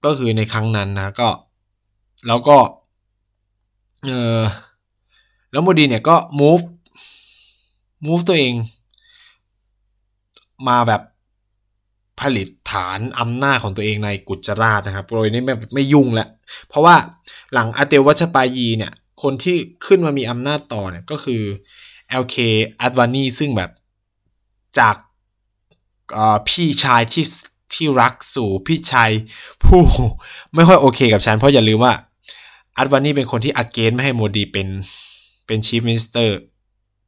ก็คือในครั้งนั้นนะก็แล้วก็เออแล้วโมดีเนี่ยก็ move move ตัวเองมาแบบผลิตฐานอำนาจของตัวเองในกุจราชนะครับโดยนี่ไม่ไม่ยุ่งละเพราะว่าหลังอาเตวัชปายีเนี่ยคนที่ขึ้นมามีอำนาจต่อเนี่ยก็คือ LK อัตวานีซึ่งแบบจากพี่ชายที่ที่รักสู่พี่ชัย ผู้ไม่ค่อยโอเคกับฉัน เพราะอย่าลืมว่าอัดวานี่เป็นคนที่อาเกนไม่ให้โมดีเป็นเป็นชีฟมินสเตอร์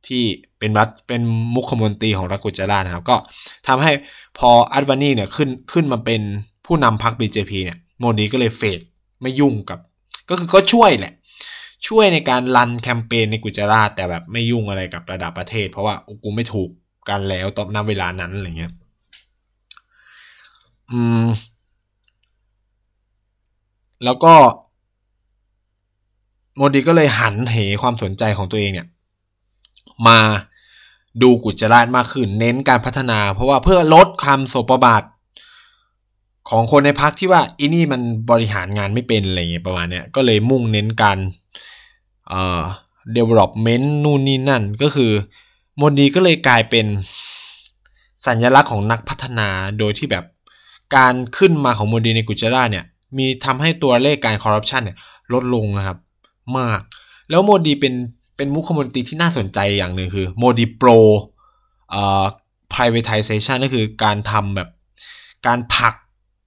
ที่เป็นรัฐเป็นมุขมนตรีของรักุจารานะครับ ก็ทำให้พออัดวานี่เนี่ยขึ้นขึ้นมาเป็นผู้นำพรรค BJP เนี่ยโมดีก็เลยเฟดไม่ยุ่งกับ ก็คือก็ช่วยแหละ ช่วยในการรันแคมเปญในกุจาราแต่แบบไม่ยุ่งอะไรกับระดับประเทศ เพราะว่ากูไม่ถูกกันแล้วตอนนั้นเวลานั้นอะไรเงี้ยอืมแล้วก็ โมดีก็เลยหันเหความสนใจของตัวเองเนี่ย มาดูกุจราชมากขึ้นเน้นการพัฒนา เพราะว่าเพื่อลดความโสประบาทของคนในพักที่ว่าอินี่มันบริหารงานไม่เป็นอะไรเงี้ยประมาณเนี้ยก็เลยมุ่งเน้นการเอ่อ development นู่นนี่นั่น ก็คือโมดีก็เลยกลายเป็นสัญลักษณ์ของนักพัฒนาโดยที่แบบการขึ้นมาของโมดีในกุจราเนี่ย มีทำให้ตัวเลขการคอร์รัปชันเนี่ยลดลงนะครับมาก แล้วโมดีเป็นเป็นมุขมนตรีที่น่าสนใจอย่างหนึ่งคือ โมดีโปรเอ่อ privatization ก็คือการทำแบบการผลัก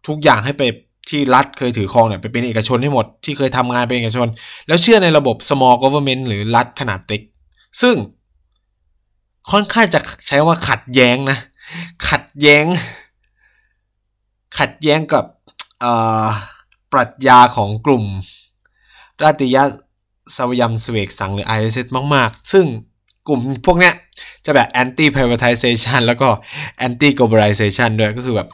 ทุกอย่างให้ไปที่รัฐเคยถือครองเนี่ยไปเป็นเอกชนให้หมดที่เคยทำงานเป็นเอกชน แล้วเชื่อในระบบ small government หรือรัฐขนาดเล็กซึ่งค่อนข้างจะใช้ว่าขัดแย้งนะขัดแย้งขัดแย้งกับปรัชญาของกลุ่ม ราติยะสวยมสเวกสังหรือ ISS มากๆ ซึ่งกลุ่มพวกเนี้ยจะแบบ anti privatization แล้วก็ anti globalization ด้วย ก็คือแบบ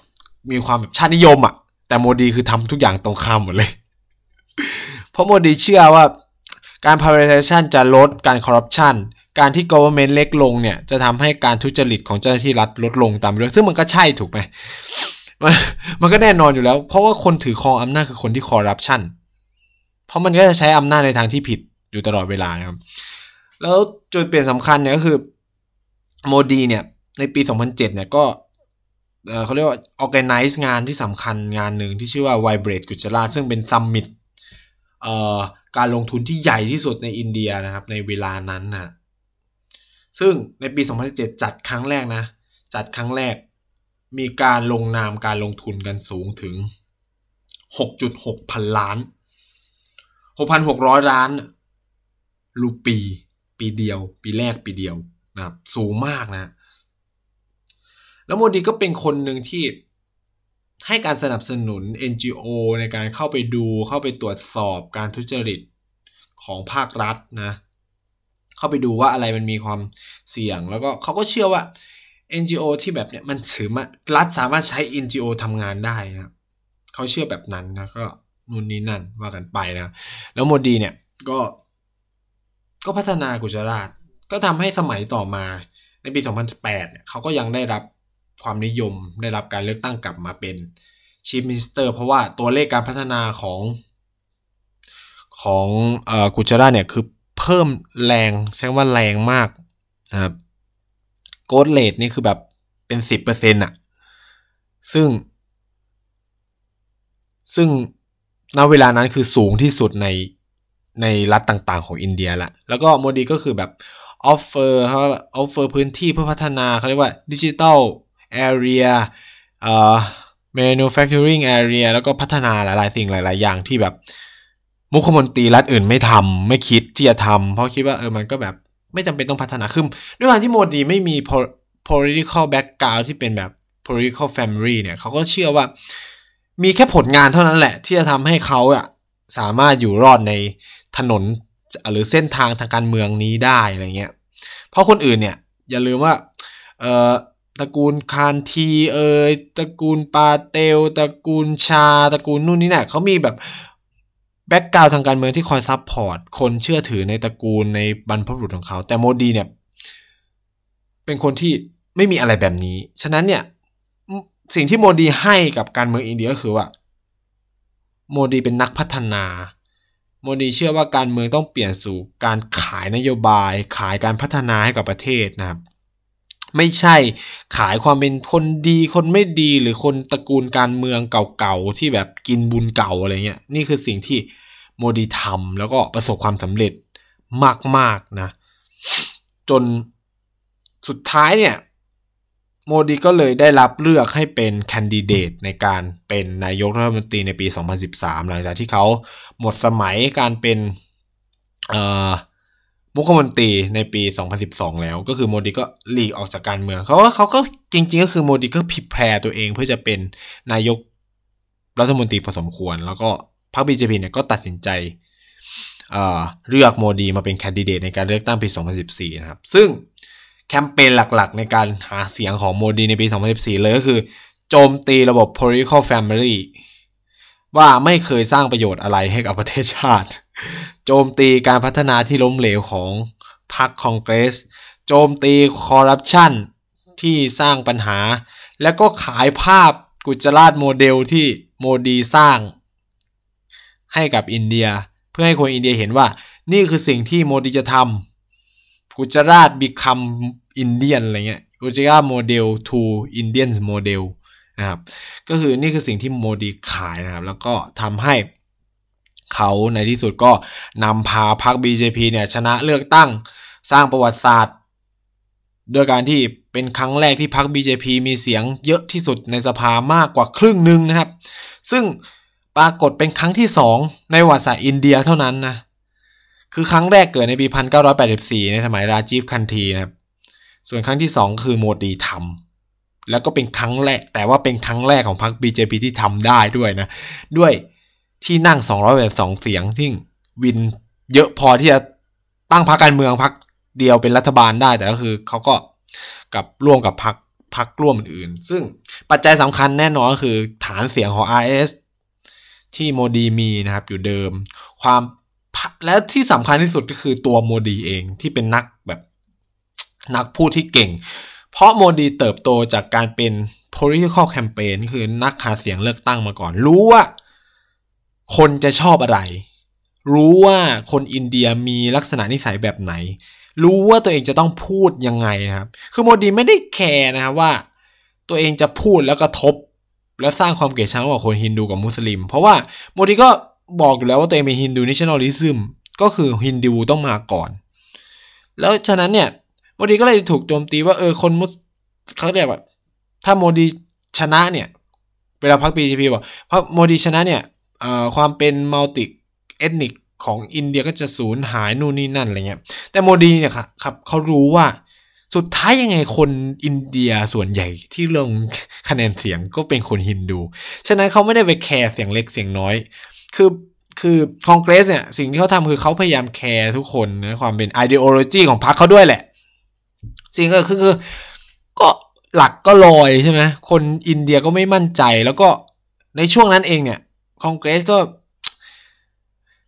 มีความแบบชาตินิยมอะ่ะ แต่โมดีคือทำทุกอย่างตรงข้ามหมดเลย เพราะโมดีเชื่อว่าการ privatization จะลดการ corruption การที่ government เล็กลงเนี่ยจะทำให้การทุจริตของเจ้าหน้าที่รัฐลดลงตามด้วย ซึ่งมันก็ใช่ถูกไหมมันมันก็แน่นอนอยู่แล้ว เพราะว่าคนถือครองอำนาจคือคนที่คอร์รัปชันเพราะมันก็จะใช้อำนาจในทางที่ผิดอยู่ตลอดเวลาครับแล้วจุดเปลี่ยนสำคัญเนี่ยก็คือโมดีเนี่ยในปี 2007 เนี่ยก็เขาเรียกว่า organize งานที่สำคัญงานหนึ่งที่ชื่อว่า Vibrate g u j a r a t ซึ่งเป็นซัมมิตการลงทุนที่ใหญ่ที่สุดในอินเดียนะครับในเวลานั้นนะซึ่งในปี 2007 จัดครั้งแรกนะ จัดครั้งแรกมีการลงนามการลงทุนกันสูงถึง 6.6 พันล้าน 6,600 ล้านรูปี ปีเดียว ปีแรกปีเดียวนะครับ สูงมากนะ แล้วโมดีก็เป็นคนหนึ่งที่ให้การสนับสนุน NGO ในการเข้าไปดูเข้าไปตรวจสอบการทุจริตของภาครัฐนะ เข้าไปดูว่าอะไรมันมีความเสี่ยงแล้วก็เขาก็เชื่อว่า NGO ที่แบบเนี้ยมันถือมารัฐสามารถใช้ NGO ทำงานได้นะเขาเชื่อแบบนั้นนะก็นู่นนี่นั่นว่ากันไปนะแล้วโมดีเนี่ยก็ก็พัฒนากุจราชก็ทำให้สมัยต่อมาในปี 2008เนี่ยเขาก็ยังได้รับความนิยมได้รับการเลือกตั้งกลับมาเป็นชีฟมินสเตอร์เพราะว่าตัวเลขการพัฒนาของของอกุจราชเนี่ยคือเพิ่มแรงใช้ว่าแรงมากนะครับโกดเลทนี่ คือ แบบ เป็นสิบเปอร์เซ็นต์อะซึ่ง ซึ่งณเวลานั้นคือสูงที่สุดใน ในรัฐต่างๆของอินเดียละ แล้วก็โมดี ก็คือแบบออฟเฟอร์เขาออฟเฟอร์ พื้นที่เพื่อพัฒนาเขาเรียกว่า ดิจิทัลแอเรียเอ่อ manufacturing area แล้วก็ พัฒนาหลายๆสิ่งหลายๆ อย่างที่แบบมุขมนตรีรัฐอื่นไม่ทำไม่คิดที่จะทำเพราะคิดว่าเออมันก็แบบไม่จำเป็นต้องพัฒนาขึ้น ด้วยการที่โมดีไม่มี political background ที่เป็นแบบ political family เนี่ยเขาก็เชื่อว่ามีแค่ผลงานเท่านั้นแหละที่จะทำให้เขาอะสามารถอยู่รอดในถนนหรือเส้นทางทางการเมืองนี้ได้อะไรเงี้ยเพราะคนอื่นเนี่ยอย่าลืมว่าเอ่อตระกูลคานทีเอยตระกูลปาเตลตระกูลชาตระกูลนู่นนี่เนะ่ยเขามีแบบแบ็กกราวทางการเมืองที่คอยซับพอร์ตคนเชื่อถือในตระกูลในบรรพบุรุษของเขา แต่โมดีเนี่ยเป็นคนที่ไม่มีอะไรแบบนี้ฉะนั้นเนี่ยสิ่งที่โมดี ให้กับการเมืองอินเดียก็คือว่า โมดี เป็นนักพัฒนา โมดี เชื่อว่าการเมืองต้องเปลี่ยนสู่ การขายนโยบาย ขายการพัฒนาให้กับประเทศนะครับไม่ใช่ขายความเป็นคนดี คนไม่ดี หรือคนตระกูลการเมืองเก่าๆ ที่แบบกินบุญเก่าอะไรเงี้ยนี่คือสิ่งที่โมดีทำแล้วก็ประสบความสำเร็จมากๆนะ จนสุดท้ายเนี่ย โมดีก็เลยได้รับเลือกให้เป็นแคนดิเดตในการเป็นนายกรัฐมนตรีในปี 2013 หลังจากที่เขาหมดสมัยการเป็นเอ่อมุขมนตรีในปี 2012 แล้วก็คือโมดีก็หลีกออกจากการเมืองเขากเขาก็จริงๆ ก็คือโมดีก็ผิดแพรตัวเองเพื่อจะเป็นนายกรัฐมนตรีพอสมควร แล้วก็พรรคบีเจพีเนี่ยก็ตัดสินใจเลือกโมดีมาเป็นแคนดิเดตในการเลือกตั้งปี 2014นะครับ ซึ่งแคมเปญหลักๆในการหาเสียงของโมดีในปี 2014 เลยก็คือ โจมตีระบบ political family ว่าไม่เคยสร้างประโยชน์อะไรให้กับประเทศชาติ โจมตีการพัฒนาที่ล้มเหลวของพรรคคองเกรส โจมตีคอร์รัปชันที่สร้างปัญหา แล้วก็ขายภาพกุจราชโมเดลที่โมดีสร้างให้กับอินเดีย เพื่อให้คนอินเดียเห็นว่านี่คือสิ่งที่โมดีจะทำ กุจราชบิคัมอินเดียนอะไรเงี้ยกุจราชโมเดลทูอินเดียนโมเดลนะครับก็คือนี่คือสิ่งที่โมดีขายนะครับแล้วก็ทำให้เขาในที่สุดก็นำพาพรรค BJP เนี่ยชนะเลือกตั้งสร้างประวัติศาสตร์ด้วยการที่เป็นครั้งแรกที่พรรค BJP มีเสียงเยอะที่สุดในสภามากกว่าครึ่งหนึ่งนะครับซึ่งปรากฏเป็นครั้งที่ 2 ในประวัติศาสตร์อินเดียเท่านั้นนะคือครั้งแรกเกิดในปี1984ในสมัยราชีฟคันทีนะครับส่วนครั้งที่ 2 คือโมดีทำแล้วก็เป็นครั้งแรก แต่ว่าเป็นครั้งแรกของพรรค BJP ที่ทำได้ด้วยนะ ด้วยที่นั่ง282เสียงที่วิน เยอะพอที่จะตั้งพรรคการเมืองพรรคเดียวเป็นรัฐบาลได้แต่ก็คือเขาก็กับร่วมกับพรรคพรรคร่วมอื่นซึ่งปัจจัยสำคัญแน่นอนก็คือฐานเสียงของ RS ที่โมดีมีนะครับ อยู่เดิม ความและที่สำคัญที่สุดก็คือตัวโมดีเองที่เป็นนักแบบ นักพูดที่เก่งเพราะโมดี เติบโตจากการเป็น political campaign คือนักหาเสียงเลือกตั้งมาก่อน รู้ว่าคนจะชอบอะไร รู้ว่าคนอินเดียมีลักษณะนิสัยแบบไหน รู้ว่าตัวเองจะต้องพูดยังไงนะครับ คือโมดี ไม่ได้แคร์นะครับว่าตัวเองจะพูดแล้วกระทบ และสร้างความเกลียดชังระหว่างคนฮินดูกับมุสลิม เพราะว่าโมดีก็บอกอยู่แล้วว่าตัวเองเป็นฮินดูนิชแนลลิซึมก็คือฮินดูต้องมาก่อน แล้วฉะนั้นเนี่ยโมดีก็เลยถูกโจมตีว่าเออคนมุสเขาเรียกว่าถ้าโมดีชนะเนี่ยเวลาพักปีจีพีบอกเพราะโมดีชนะเนี่ยความเป็นมัลติเอทนิกของอินเดียก็จะสูญหายนู่นนี่นั่นอะไรเงี้ยแต่โมดีเนี่ยครับเขารู้ว่าสุดท้ายยังไงคนอินเดียส่วนใหญ่ที่ลงคะแนนเสียงก็เป็นคนฮินดู ฉะนั้นเขาไม่ได้ไปแคร์เสียงเล็กเสียงน้อย คือคือคอนเกรสเนี่ยสิ่งที่เขาทำคือเขาพยายามแคร์ทุกคนนะความเป็นอเดโอโลจีของพรรคเขาด้วยแหละสิ่งก็คือก็หลักก็ลอยใช่ไหมคนอินเดียก็ไม่มั่นใจแล้วก็ในช่วงนั้นเองเนี่ยคอนเกรสก็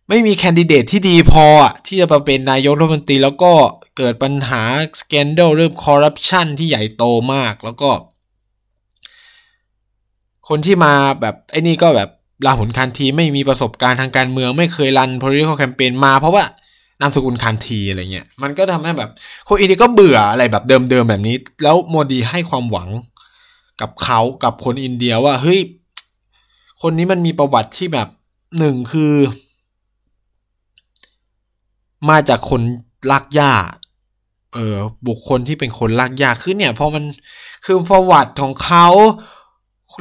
ไม่มีแคนดิเดตที่ดีพอที่จะมาเป็นนายกรัฐมนตรีแล้วก็เกิดปัญหาสแกนเดลเรื่องคอร์รัปชันที่ใหญ่โตมากแล้วก็คนที่มาแบบ ไอ้นี่ก็แบบลาหุนคันทีไม่มีประสบการณ์ทางการเมือง ไม่เคยรัน political campaign มาเพราะว่านามสกุลคานทีอะไรเงี้ย มันก็ทำให้แบบโคอินเดียก็เบื่ออะไรแบบเดิมๆ แบบนี้ แล้วโมดีให้ความหวังกับเขากับคนอินเดียว่าเฮ้ย คนนี้มันมีประวัติที่แบบหนึ่งคือมาจากคนลากยา เออบุคคลที่เป็นคนลากยาคือเนี่ยพอมันคือประวัติของเขา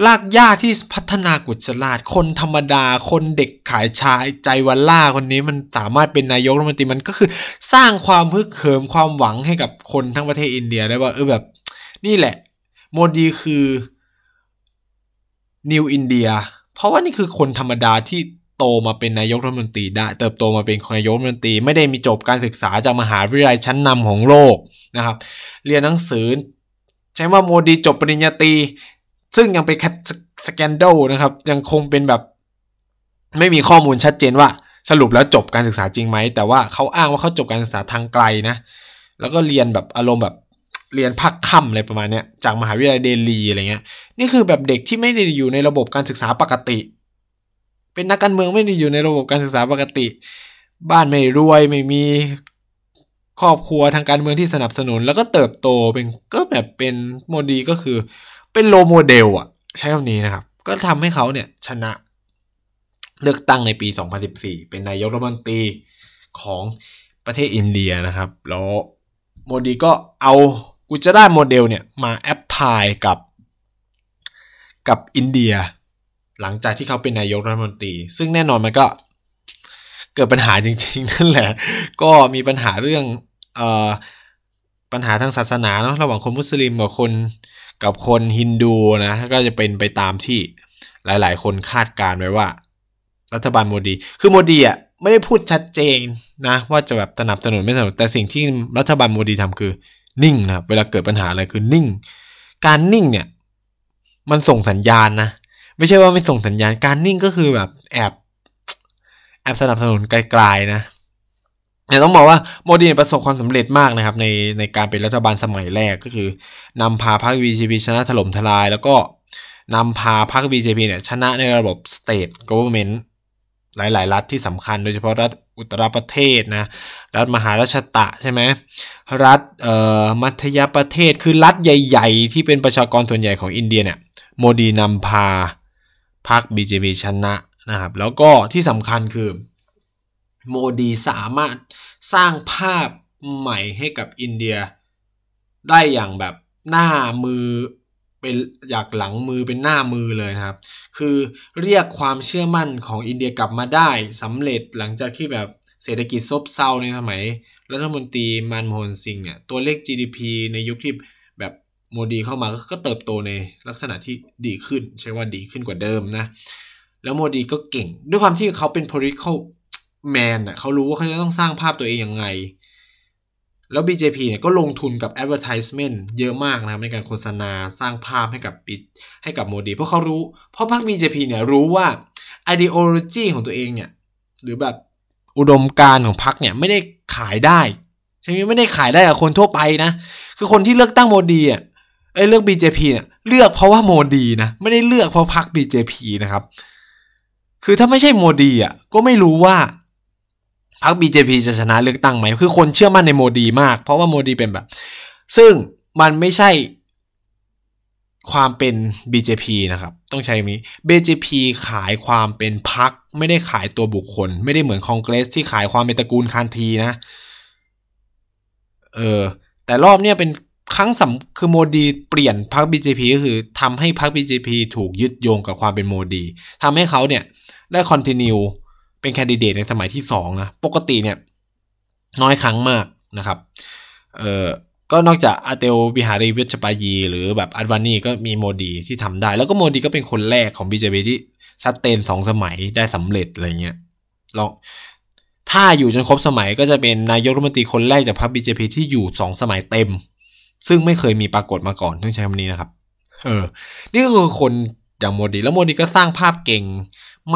ลากย่าที่พัฒนากุศลาดคนธรรมดาคนเด็กขายชายใจวันล่า คนนี้มันสามารถเป็นนายกรัฐมนตรีมันก็คือสร้างความพึกเขิม ความหวังให้กับคนทั้งประเทศอินเดียได้ว่าเออแบบนี่แหละ โมดีคือนิวอินเดียเพราะว่านี่คือคนธรรมดาที่โตมาเป็นนายกรัฐมนตรีได้ เติบโตมาเป็นนายกรัฐมนตรี ไม่ได้มีจบการศึกษา จากมหาวิทยาลัยชั้นนำของโลกนะครับเรียนหนังสือใช้ว่าโมดี จบปริญญาตรีซึ่งยังเป็นสแกนโดนะครับยังคงเป็นแบบไม่มีข้อมูลชัดเจนว่าสรุปแล้วจบการศึกษาจริงไหมแต่ว่าเขาอ้างว่าเขาจบการศึกษาทางไกลนะ แล้วก็เรียนแบบอารมณ์แบบเรียนภาคค่ำอะไรประมาณเนี้ยจากมหาวิทยาลัยเดลีอะไรเงี้ย นี่คือแบบเด็กที่ไม่ได้อยู่ในระบบการศึกษาปกติ เป็นนักการเมืองไม่ได้อยู่ในระบบการศึกษาปกติ บ้านไม่รวยไม่มีครอบครัวทางการเมืองที่สนับสนุน แล้วก็เติบโตเป็นก็แบบเป็นโมดีก็คือเป็นโลโมเดลอะใช้คำนี้นะครับ ก็ทำให้เขาเนี่ยชนะเลือกตั้งในปี 2014 เป็นนายกรัฐมนตรีของประเทศอินเดียนะครับ แล้วโมดีก็เอากุจะได้โมเดลเนี่ยมาแอพพลายกับ กับอินเดีย หลังจากที่เขาเป็นนายกรัฐมนตรี ซึ่งแน่นอนมันก็เกิดปัญหาจริงๆ นั่นแหละ ก็มีปัญหาเรื่องอปัญหาทางศาสนาเนาะระหว่างคนมุสลิมกับคนกับคนฮินดูนะก็จะเป็นไปตามที่หลายๆคนคาดการไว้ว่า รัฐบาลโมดีคือโมดีอ่ะไม่ได้พูดชัดเจนนะ ว่าจะแบบสนับสนุนไม่สนับสนุนแต่สิ่งที่รัฐบาลโมดีทำคือนิ่งนะเวลาเกิดปัญหาอะไรคือนิ่งการนิ่งเนี่ยมันส่งสัญญาณนะไม่ใช่ว่าไม่ส่งสัญญาณการนิ่งก็คือแบบแอบแอบสนับสนุนไกลๆนะนต่ต้องบอกว่าโมดีประสบความสำเร็จมากนะครับในในการเป็นรัฐบาลสมัยแรกก็คือ นำพาพรรค BJP ชนะถล่มทลาย แล้วก็นำพาพรรค BJP เนี่ยชนะในระบบ state government หลายๆ รัฐที่สำคัญโดยเฉพาะรัฐอุตรประเทศนะรัฐมหาราชตะใช่ไหมรัฐเอ่อมัธยประเทศคือรัฐใหญ่ ๆ ที่เป็นประชากรส่วนใหญ่ของอินเดียเนี่ยโมดีนำพาพรรค BJP ชนะนะครับแล้วก็ที่สำคัญคือโมดีสามารถสร้างภาพใหม่ให้กับอินเดีย ได้อย่างแบบหน้ามือเป็นอยากหลังมือเป็นหน้ามือเลยนะครับคือเรียกความเชื่อมั่นของอินเดียกลับมาได้สำเร็จหลังจากที่แบบเศรษฐกิจซบเซาในสมัยรัฐมนตรีมานโมนซิงเนี่ยตัวเลข GDP ในยุคที่แบบโมดีเข้ามาก็เติบโตในลักษณะที่ดีขึ้นใช่ว่าดีขึ้นกว่าเดิมนะแล้วโมดีก็เก่ง ด้วยความที่เขาเป็น political แมนอ่ะเขารู้ว่าเขาจะต้องสร้างภาพตัวเองยังไง แล้ว BJP เนี่ยก็ลงทุนกับ advertisement เยอะมากนะครับในการโฆษณาสร้างภาพให้กับให้กับโมดีเพราะเขารู้ เพราะพรรค BJP เนี่ยรู้ว่า ideology ของตัวเองเนี่ยหรือแบบอุดมการของพรรคเนี่ยไม่ได้ขายได้ใช่ไหมไม่ได้ขายได้กับคนทั่วไปนะคือคนที่เลือกตั้งโมดีอ่ะไอ้เลือก BJP เนี่ยเลือกเพราะว่าโมดีนะไม่ได้เลือกเพราะพรรค BJP นะครับคือถ้าไม่ใช่โมดีอ่ะก็ไม่รู้ว่าพรรค BJP จะชนะเลือกตั้งไหม คือคนเชื่อมั่นในโมดีมาก เพราะว่าโมดีเป็นแบบ ซึ่งมันไม่ใช่ความเป็น BJP นะครับ ต้องใช้คำนี้ BJP ขายความเป็นพรรค ไม่ได้ขายตัวบุคคล ไม่ได้เหมือนคอนเกรสที่ขายความเป็นตระกูลคานทีนะ เออ แต่รอบเนี้ยเป็นครั้งสำคือโมดีเปลี่ยนพรรค BJP ก็คือทำให้พรรค BJP ถูกยึดโยงกับความเป็นโมดีทำให้เขาเนี่ยได้คอนติเนียเป็นแคนดิเดตในสมัยที่สองนะปกติเนี่ยน้อยครั้งมากนะครับเอ่อก็นอกจากอาเตลบิหารีเวชปายี หรือแบบอัดวานีก็มีโมดีที่ทำได้ แล้วก็โมดี ก็เป็นคนแรกของบีเจพีที่ซัตเตนสองสมัยได้สำเร็จอะไรเงี้ยลองถ้าอยู่จนครบสมัยก็จะเป็นนายกรัฐมนตรีคนแรกจากพรรคบีเจพีที่อยู่สองสมัยเต็ม ซึ่งไม่เคยมีปรากฏมาก่อนต้องใช้คำนี้นะครับเออนี่ก็คือคนอย่างโมดีแล้วโมดีก็สร้างภาพเก่ง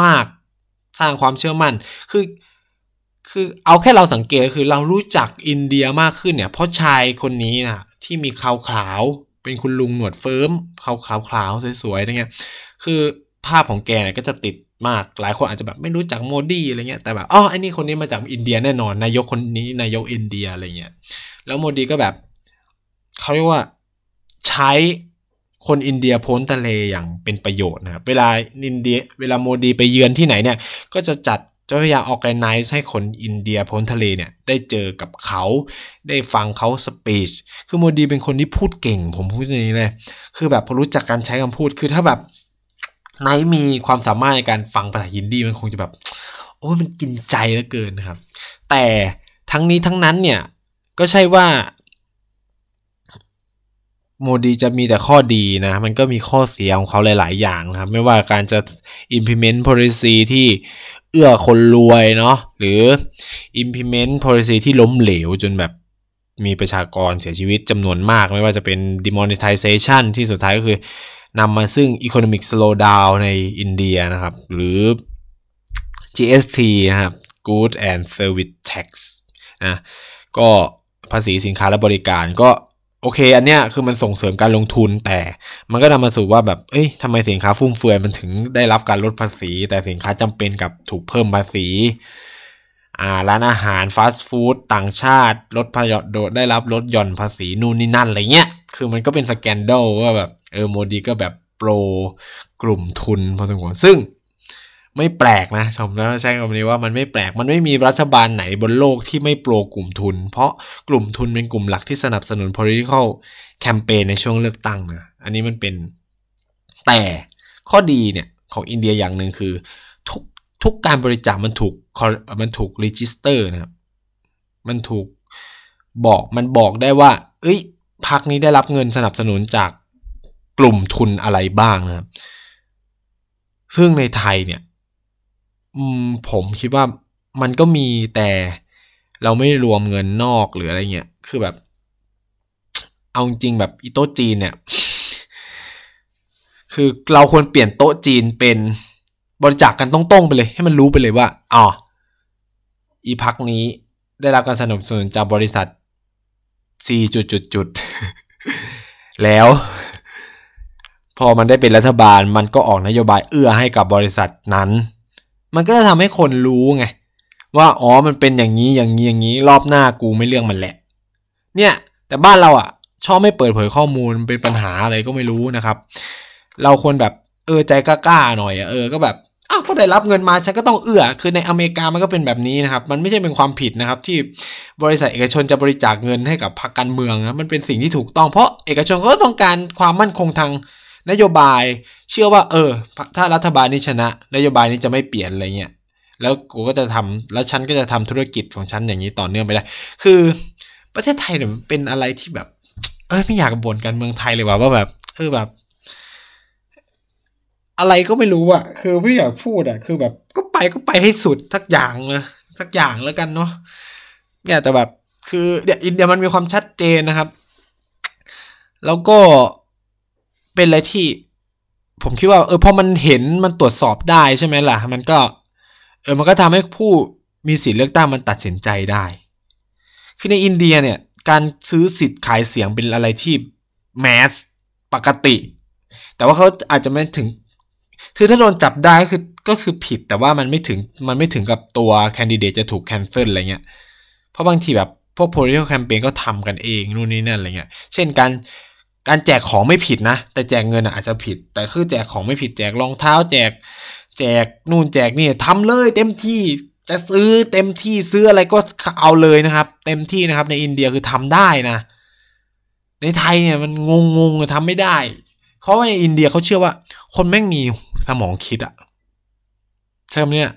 มากสร้างความเชื่อมั่น คือ คือ เอาแค่เราสังเกตคือเรารู้จักอินเดียมากขึ้นเนี่ย เพราะชายคนนี้นะที่มีเขาขาว เป็นคุณลุงหนวดเฟิร์มเขาขาวขาวสวยๆอะไรเงี้ยคือภาพของแกก็จะติดมากหลายคนอาจจะแบบไม่รู้จักโมดีอะไรเงี้ย แต่แบบ อ๋อไอ้นี่คนนี้มาจากอินเดียแน่นอน นายกคนนี้นายกอินเดียอะไรเงี้ย แล้วโมดีก็แบบเขาเรียกว่าใช้คนอินเดียพ้นทะเลอย่างเป็นประโยชน์นะครับเวลาอินเดียเวลาโมดีไปเยือนที่ไหนเนี่ย ก็จะจัดจะพยายามออกแกนไนซ์ให้คนอินเดียพ้นทะเลเนี่ยได้เจอกับเขาได้ฟังเขาสปีชคือโมดีเป็นคนที่พูดเก่งผมพูดอย่างนี้เลยคือแบบพอรู้จักการใช้คำพูดคือถ้าแบบไนซ์มีความสามารถในการฟังภาษาฮินดีมันคงจะแบบ โอ้มันกินใจเหลือเกินนะครับ แต่ทั้งนี้ทั้งนั้นเนี่ยก็ใช่ว่าโมดีจะมีแต่ข้อดีนะ มันก็มีข้อเสียของเขาหลาย ๆอย่างนะครับ ไม่ว่าการจะ implement policy ที่เอื้อคนรวยเนาะ หรือ implement policy ที่ล้มเหลวจนแบบมีประชากรเสียชีวิตจำนวนมาก ไม่ว่าจะเป็น demonetization ที่สุดท้ายก็คือนำมาซึ่ง economic slowdown ในอินเดียนะครับ หรือ GST นะครับ Good and Service Tax นะ ก็ภาษีสินค้าและบริการก็โอเค อันเนี้ย คือมันส่งเสริมการลงทุนแต่มันก็นำมาสู่ว่าแบบ เอ้ยทำไมสินค้าฟุ่มเฟือยมันถึงได้รับการลดภาษี แต่สินค้าจำเป็นกับถูกเพิ่มภาษี อ่า ร้านอาหารฟาสต์ฟู้ดต่างชาติลดพยโดได้รับลดหย่อนภาษีนู่นนี่นั่น อะไรเงี้ย คือมันก็เป็นสแกนดลว่าแบบ เออ โมดีก็แบบโปรกลุ่มทุนพอสมควรซึ่งไม่แปลกนะชมแล้วใช้คำนี้ว่ามันไม่แปลกมันไม่มีรัฐบาลไหนบนโลกที่ไม่โปรกลุ่มทุน เพราะกลุ่มทุนเป็นกลุ่มหลักที่สนับสนุน political campaign ในช่วงเลือกตั้งนะอันนี้มันเป็นแต่ข้อดีเนี่ยของอินเดียอย่างหนึ่งคือทุกทุกการบริจาคมันถูกมันถูกรีจิสเตอร์นะครับมันถูกบอกมันบอกได้ว่า เอ้ยพักนี้ได้รับเงินสนับสนุนจากกลุ่มทุนอะไรบ้างนะครับซึ่งในไทยเนี่ยอืมผมคิดว่ามันก็มีแต่เราไม่รวมเงินนอกหรืออะไรเงี้ย คือแบบ เอาจริงแบบอีโต๊ะจีนเนี่ย คือเราควรเปลี่ยนโต๊ะจีนเป็นบริจาคกกันตรงๆ ไปเลยให้มันรู้ไปเลยว่าอ๋ออีพักนี้ได้รับการสนับสนุนจากบริษัทสีจุดจุดจุดแล้วพอมันได้เป็นรัฐบาลมันก็ออกนโยบายเอื้อให้กับบริษัทนั้นมันก็จะทำให้คนรู้ไงว่าอ๋อมันเป็นอย่างนี้อย่างนี้อย่างนี้ รอบหน้ากูไม่เลืองมันแหละเนี่ยแต่บ้านเราอะ่ะชอบไม่เปิดเผยข้อมูลเป็นปัญหาอะไรก็ไม่รู้นะครับ เราควรแบบเออใจกล้าๆหน่อยอเออก็แบบอ้าวก็ได้รับเงินมาฉันก็ต้องเอื้อคือในอเมริกามันก็เป็นแบบนี้นะครับ มันไม่ใช่เป็นความผิดนะครับ ที่บริษัทเอกชนจะบริจาคเงินให้กับพรรคการเมืองนะมันเป็นสิ่งที่ถูกต้องเพราะเอกชนก็ต้องการความมั่นคงทางนโยบายเชื่อว่า เออถ้ารัฐบาลนี้ชนะ นโยบายนี้จะไม่เปลี่ยนอะไรเงี้ยแล้วกูก็จะทำแล้วฉันก็จะทำธุรกิจของฉันอย่างนี้ต่อเนื่องไปได้คือประเทศไทยเนี่ยเป็นอะไรที่แบบ เออไม่อยากบ่นกันเมืองไทยเลยว่าว่าแบบเออแบบ อะไรก็ไม่รู้อะคือไม่อยากพูดอะคือแบบก็ไปก็ไปให้สุดสักอย่างเลยสักอย่างแล้วกันเนาะเนี่ยแต่แบบคือเดี๋ยวเดี๋ยวมันมีความชัดเจนนะครับ แล้วก็เป็นอะไรที่ผมคิดว่าเออพอมันเห็นมันตรวจสอบได้ใช่ไหมล่ะ มันก็เออมันก็ทำให้ผู้มีสิทธิเลือกตั้งมันตัดสินใจได้ คือในอินเดียเนี่ยการซื้อสิทธิ์ขายเสียงเป็นอะไรที่ แมสปกติ แต่ว่าเขาอาจจะไม่ถึงคือถ้าโดนจับได้คือก็คือผิดแต่ว่ามันไม่ถึงมันไม่ถึงกับตัวแคนดิเดตจะถูกแคนเซิลอะไรเงี้ยเพราะบางทีแบบพวกโพลิโ i แคมเปญก็ทำกันเองนู่นนี่นั่นอะไรเงี้ยเช่นการการแจกของไม่ผิดนะ แต่แจกเงินอาจจะผิด แต่คือแจกของไม่ผิด แจกรองเท้า แจก แจกนู่นแจกนี่ทำเลย เต็มที่จะซื้อเต็มที่ซื้ออะไรก็เอาเลยนะครับ เต็มที่นะครับ ในอินเดียคือทำได้นะในไทยเนี่ยมันงงงงทำไม่ได้เพราะว่าในอินเดียเขาเชื่อว่า คนแม่งมีสมองคิดอะใช่ไหมเนี่ย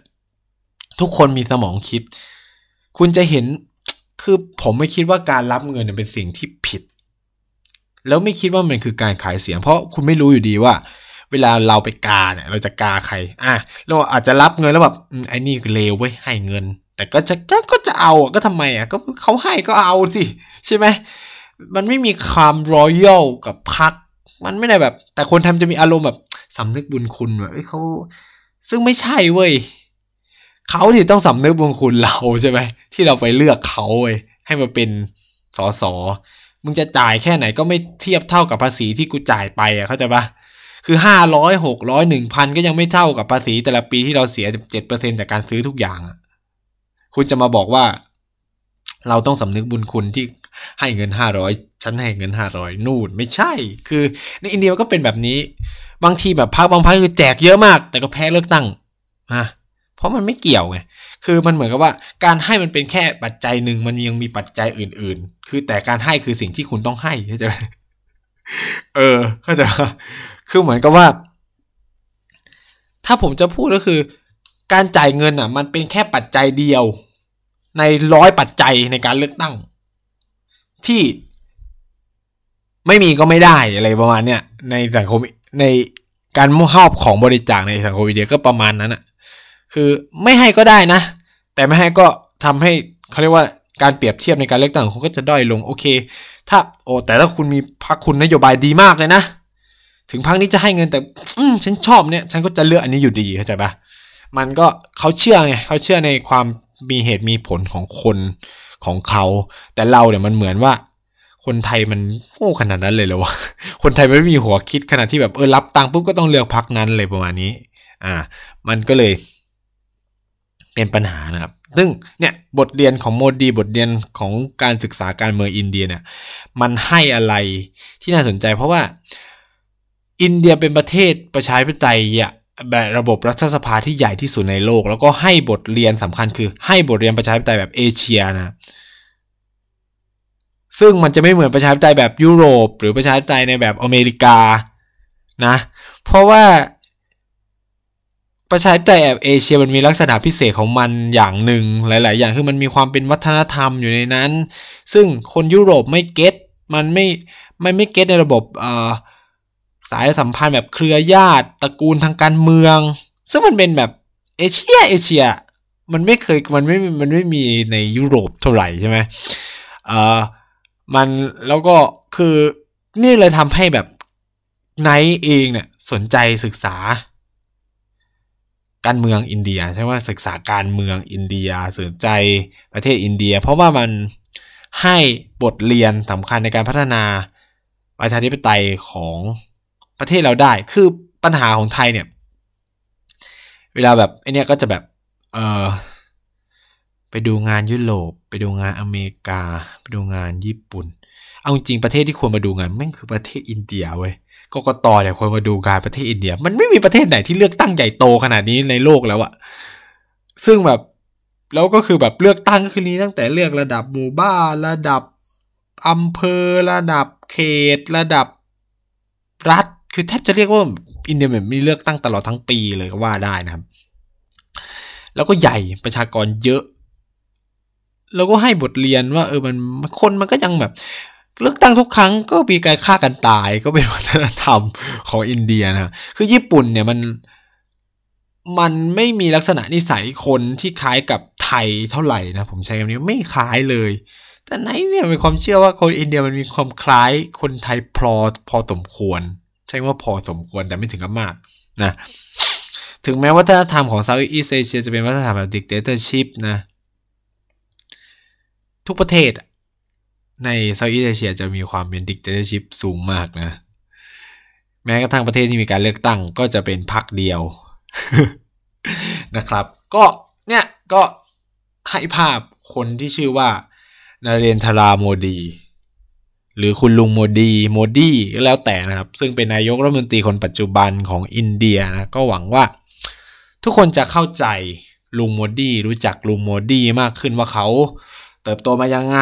ทุกคนมีสมองคิด คุณจะเห็นคือผมไม่คิดว่าการรับเงินเป็นสิ่งที่ผิดแล้วไม่คิดว่ามันคือการขายเสียง เพราะคุณไม่รู้อยู่ดีว่า เวลาเราไปกาเนี่ย เราจะกาใคร อ่ะเราอาจจะรับเงินแล้วแบบไอ้นี่เลวเว้ยให้เงิน แต่ก็จะก็จะเอาก็ทำไมอ่ะก็เขาให้ก็เอาสิ ใช่ไหม มันไม่มีความรอยัลกับพัก มันไม่ได้แบบ แต่คนทำจะมีอารมณ์แบบสำนึกบุญคุณแบบเอ้ยเขาซึ่งไม่ใช่เว้ยเขาที่ต้องสำนึกบุญคุณเราใช่ไหมที่เราไปเลือกเขาเว้ยให้มาเป็นสอสอมึงจะจ่ายแค่ไหนก็ไม่เทียบเท่ากับภาษีที่กูจ่ายไปอ่ะเข้าใจปะคือห้าร้อยหกร้อยหนึ่งพันก็ยังไม่เท่ากับภาษี แต่ละปีที่เราเสียเจ็ดเปอร์เซ็นจากการซื้อทุกอย่างอ่ะคุณจะมาบอกว่า เราต้องสำนึกบุญคุณที่ให้เงินห้าร้อยฉันให้เงินห้าร้อยนู่นไม่ใช่ คือ ในอินเดียก็เป็นแบบนี้บางทีแบบพักบางพักคคือแจกเยอะมาก แต่ก็แพ้เลือกตั้งนะเพราะมันไม่เกี่ยวไง คือ มันเหมือนกับว่า การให้มันเป็นแค่ปัจจัยหนึ่งมันยังมีปัจจัยอื่น ๆ คือแต่การให้คือสิ่งที่คุณต้องให้ เข้าใจไหมเออ เข้าใจ คือเหมือนกับว่า ถ้าผมจะพูดก็คือ การจ่ายเงินอ่ะ มันเป็นแค่ปัจจัยเดียว ในร้อยปัจจัยในการเลือกตั้ง ที่ไม่มีก็ไม่ได้อะไรประมาณเนี้ย ในสังคมในการมุ่งหอบของบริจาคในสังคมอินเดียก็ประมาณนั้นอะคือไม่ให้ก็ได้นะ แต่ไม่ให้ก็ทำให้เขาเรียกว่าการเปรียบเทียบในการเลือกตั้งคุณก็จะด้อยลง โอเค ถ้าโอ้แต่ถ้าคุณมีพรรคคุณนโยบายดีมากเลยนะ ถึงพรรคนี้จะให้เงินแต่อืมฉันชอบเนี่ย ฉันก็จะเลือกอันนี้อยู่ดีเข้าใจปะมันก็เขาเชื่อไงเขาเชื่อในความมีเหตุมีผลของคนของเขา แต่เราเนี่ยมันเหมือนว่า คนไทยมันโอ้ขนาดนั้นเลยเหรอวะ คนไทยไม่มีหัวคิดขนาดที่แบบเออรับตังค์ปุ๊บก็ต้องเลือกพักนั้นเลยประมาณนี้ อ่า มันก็เลยเป็นปัญหานะครับ ซึ่งเนี่ยบทเรียนของโมดี บทเรียนของการศึกษาการเมืองอินเดียเนี่ยมันให้อะไรที่น่าสนใจเพราะว่าอินเดียเป็นประเทศประชาธิปไตยอ่ะแบบระบบรัฐสภาที่ใหญ่ที่สุดในโลก แล้วก็ให้บทเรียนสำคัญคือให้บทเรียนประชาธิปไตยแบบเอเชียนะ ซึ่งมันจะไม่เหมือนประชาธิปไตยแบบยุโรป หรือประชาธิปไตยในแบบอเมริกานะเพราะว่าประชาธิปไตยแอบเอเชียมันมีลักษณะพิเศษของมันอย่างหนึ่งหลาย ๆ อย่างคือมันมีความเป็นวัฒนธรรมอยู่ในนั้น ซึ่งคนยุโรปไม่เก็ตมันไม่ไม่ไม่เก็ตในระบบสายสัมพันธ์แบบเครือญาติตระกูลทางการเมือง ซึ่งมันเป็นแบบเอเชียเอเชีย มันไม่เคยมันไม่มันไม่มีในยุโรปเท่าไหร่ใช่ไหมเออมันแล้วก็คือนี่เลยทำให้แบบไนท์เองเนี่ยสนใจศึกษาการเมืองอินเดียใช่ว่าศึกษาการเมืองอินเดียสนใจประเทศอินเดีย เพราะว่ามันให้บทเรียนสำคัญในการพัฒนาประชาธิปไตยของประเทศเราได้ คือปัญหาของไทยเนี่ยเวลาแบบไอเนี้ยก็จะแบบเออไปดูงานยุโรปไปดูงานอเมริกา ไปดูงานญี่ปุ่นเอาจริงประเทศที่ควรมาดูงานแม่งคือประเทศอินเดียเว้ยกกตเนี่ยควรมาดูการประเทศอินเดียมันไม่มีประเทศไหนที่เลือกตั้งใหญ่โตขนาดนี้ในโลกแล้วอะซึ่งแบบแล้วก็คือแบบเลือกตั้งคืนนี้ตั้งแต่เลือกระดับหมู่บ้านระดับอำเภอ ระดับเขต ระดับ รัฐ คือแทบจะเรียกว่าอินเดียมันมีเลือกตั้งตลอดทั้งปีเลยก็ว่าได้นะครับ แล้วก็ใหญ่ประชากรเยอะแล้วก็ให้บทเรียนว่าเออมันคนมันก็ยังแบบเลือกตั้งทุกครั้งก็มีการฆ่ากันตายก็เป็นวัฒนธรรมของอินเดียนะคือญี่ปุ่นเนี่ยมันมันไม่มีลักษณะนิสัยคนที่คล้ายกับไทยเท่าไหร่นะผมใช้คำนี้ไม่คล้ายเลย แต่ไหนเนี่ยมีความเชื่อว่าคนอินเดียมันมีความคล้ายคนไทยพอพอสมควร ใช่ว่าพอสมควรแต่ไม่ถึงกับมากนะถึงแม้วัฒนธรรมของเซาท์อีสเอเชียจะเป็น วัฒนธรรมแบบดิกเตอร์ชิพนะทุกประเทศในเซาท์อีสเอเชียจะมีความเป็นดิกเตอร์ชิพสูงมากนะ แม้กระทั่งประเทศที่มีการเลือกตั้งก็จะเป็นพรรคเดียวนะครับ ก็เนี่ยก็ให้ภาพคนที่ชื่อว่านาเรนทราโมดี หรือคุณลุงโมดี โมดีก็แล้วแต่นะครับ ซึ่งเป็นนายกรัฐมนตรีคนปัจจุบันของอินเดียนะ ก็หวังว่าทุกคนจะเข้าใจลุงโมดีรู้จักลุงโมดีมากขึ้นว่าเขาเติบโตมายังไง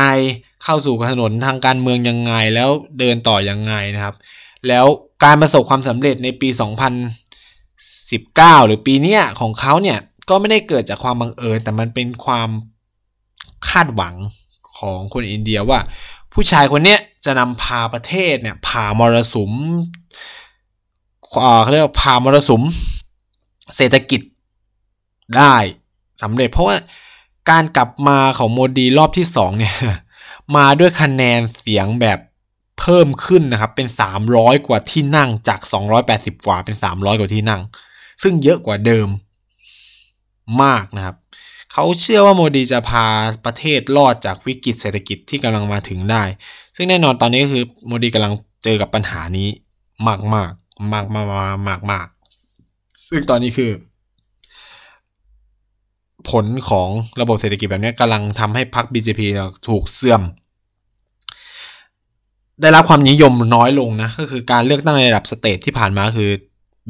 เข้าสู่ถนนทางการเมืองยังไงแล้วเดินต่อยังไงนะครับ แล้วการประสบความสำเร็จในปี 2019 หรือปีเนี้ยของเขาเนี่ย ก็ไม่ได้เกิดจากความบังเอิญแต่มันเป็นความคาดหวังของคนอินเดียว่าผู้ชายคนเนี้ยจะนำพาประเทศเนี่ยผ่ามรสุม เขาเรียกว่าผ่ามรสุมเศรษฐกิจได้สำเร็จเพราะว่าการกลับมาของโมดี รอบที่สองเนี่ยมาด้วยคะแนนเสียงแบบเพิ่มขึ้นนะครับ เป็น300กว่าที่นั่ง จาก280กว่าเป็น300กว่าที่นั่งซึ่งเยอะกว่าเดิม มากนะครับ เขาเชื่อว่าโมดีจะพาประเทศรอดจากวิกฤตเศรษฐกิจที่กำลังมาถึงได้ ซึ่งแน่นอนตอนนี้ก็คือ โมดีกำลังเจอกับปัญหานี้ มากมากมากมามากมากซึ่งตอนนี้คือผลของระบบเศรษฐกิจแบบนี้กำลังทำให้พรรค BJP ถูกเสื่อม ได้รับความนิยมน้อยลงนะ ก็คือการเลือกตั้งในระดับสเตทที่ผ่านมาคือ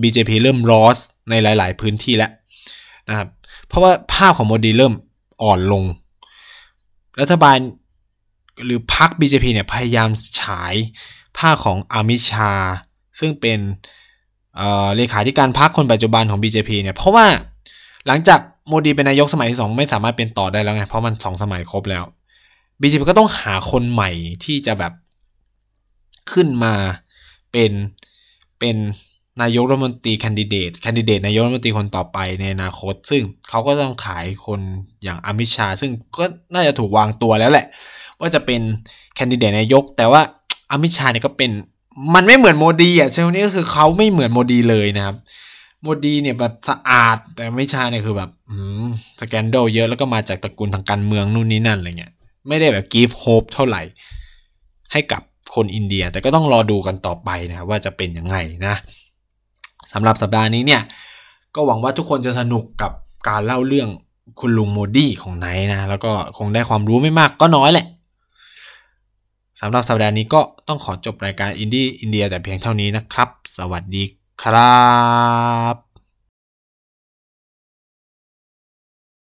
BJP เริ่มรอสในหลาย ๆพื้นที่แล้วนะครับ เพราะว่าภาพของโมดี เริ่มอ่อนลง รัฐบาลหรือพรรค BJP เนี่ยพยายามฉายภาพของอามิชา ซึ่งเป็นเเลขาธิการพรรคคนปัจจุบันของ BJP เนี่ย เพราะว่าหลังจากโมดีเป็นนายกสมัยที่สองไม่สามารถเป็นต่อได้แล้วไง เพราะมันสองสมัยครบแล้วบีจีก็ต้องหาคนใหม่ที่จะแบบขึ้นมาเป็นเป็นนายกรัฐมนตรีคคนดิเดตคคนดิเดตนายกรัฐมนตรีคนต่อไปในอนาคต ซึ่งเขาก็ต้องขายคนอย่างอมิชา ซึ่งก็น่าจะถูกวางตัวแล้วแหละ ว่าจะเป็นคคนดิเดตนายก แต่ว่าอมิชาเนี่ยก็เป็นมันไม่เหมือนโมดีอ่ะเช่ไหมนี้ก็คือเขาไม่เหมือนโมดีเลยนะครับโมดีเนี่ยแบบสะอาด แต่ไม่ชาเนี่ยคือแบบสแกนโดเยอะ แล้วก็มาจากตระกูลทางการเมืองนู่นนี่นั่นอะไรเงี้ยไม่ได้แบบกีฟโฮปเท่าไหร่ ให้กับคนอินเดีย แต่ก็ต้องรอดูกันต่อไปนะว่าจะเป็นยังไงนะสำหรับสัปดาห์นี้เนี่ยก็หวังว่าทุกคนจะสนุกกับการเล่าเรื่องคุณลุงโมดีของไนนะแล้วก็คงได้ความรู้ไม่มากก็น้อยแหละสำหรับสัปดาห์นี้ก็ต้องขอจบรายการอินดี้อินเดีย แต่เพียงเท่านี้นะครับ สวัสดีから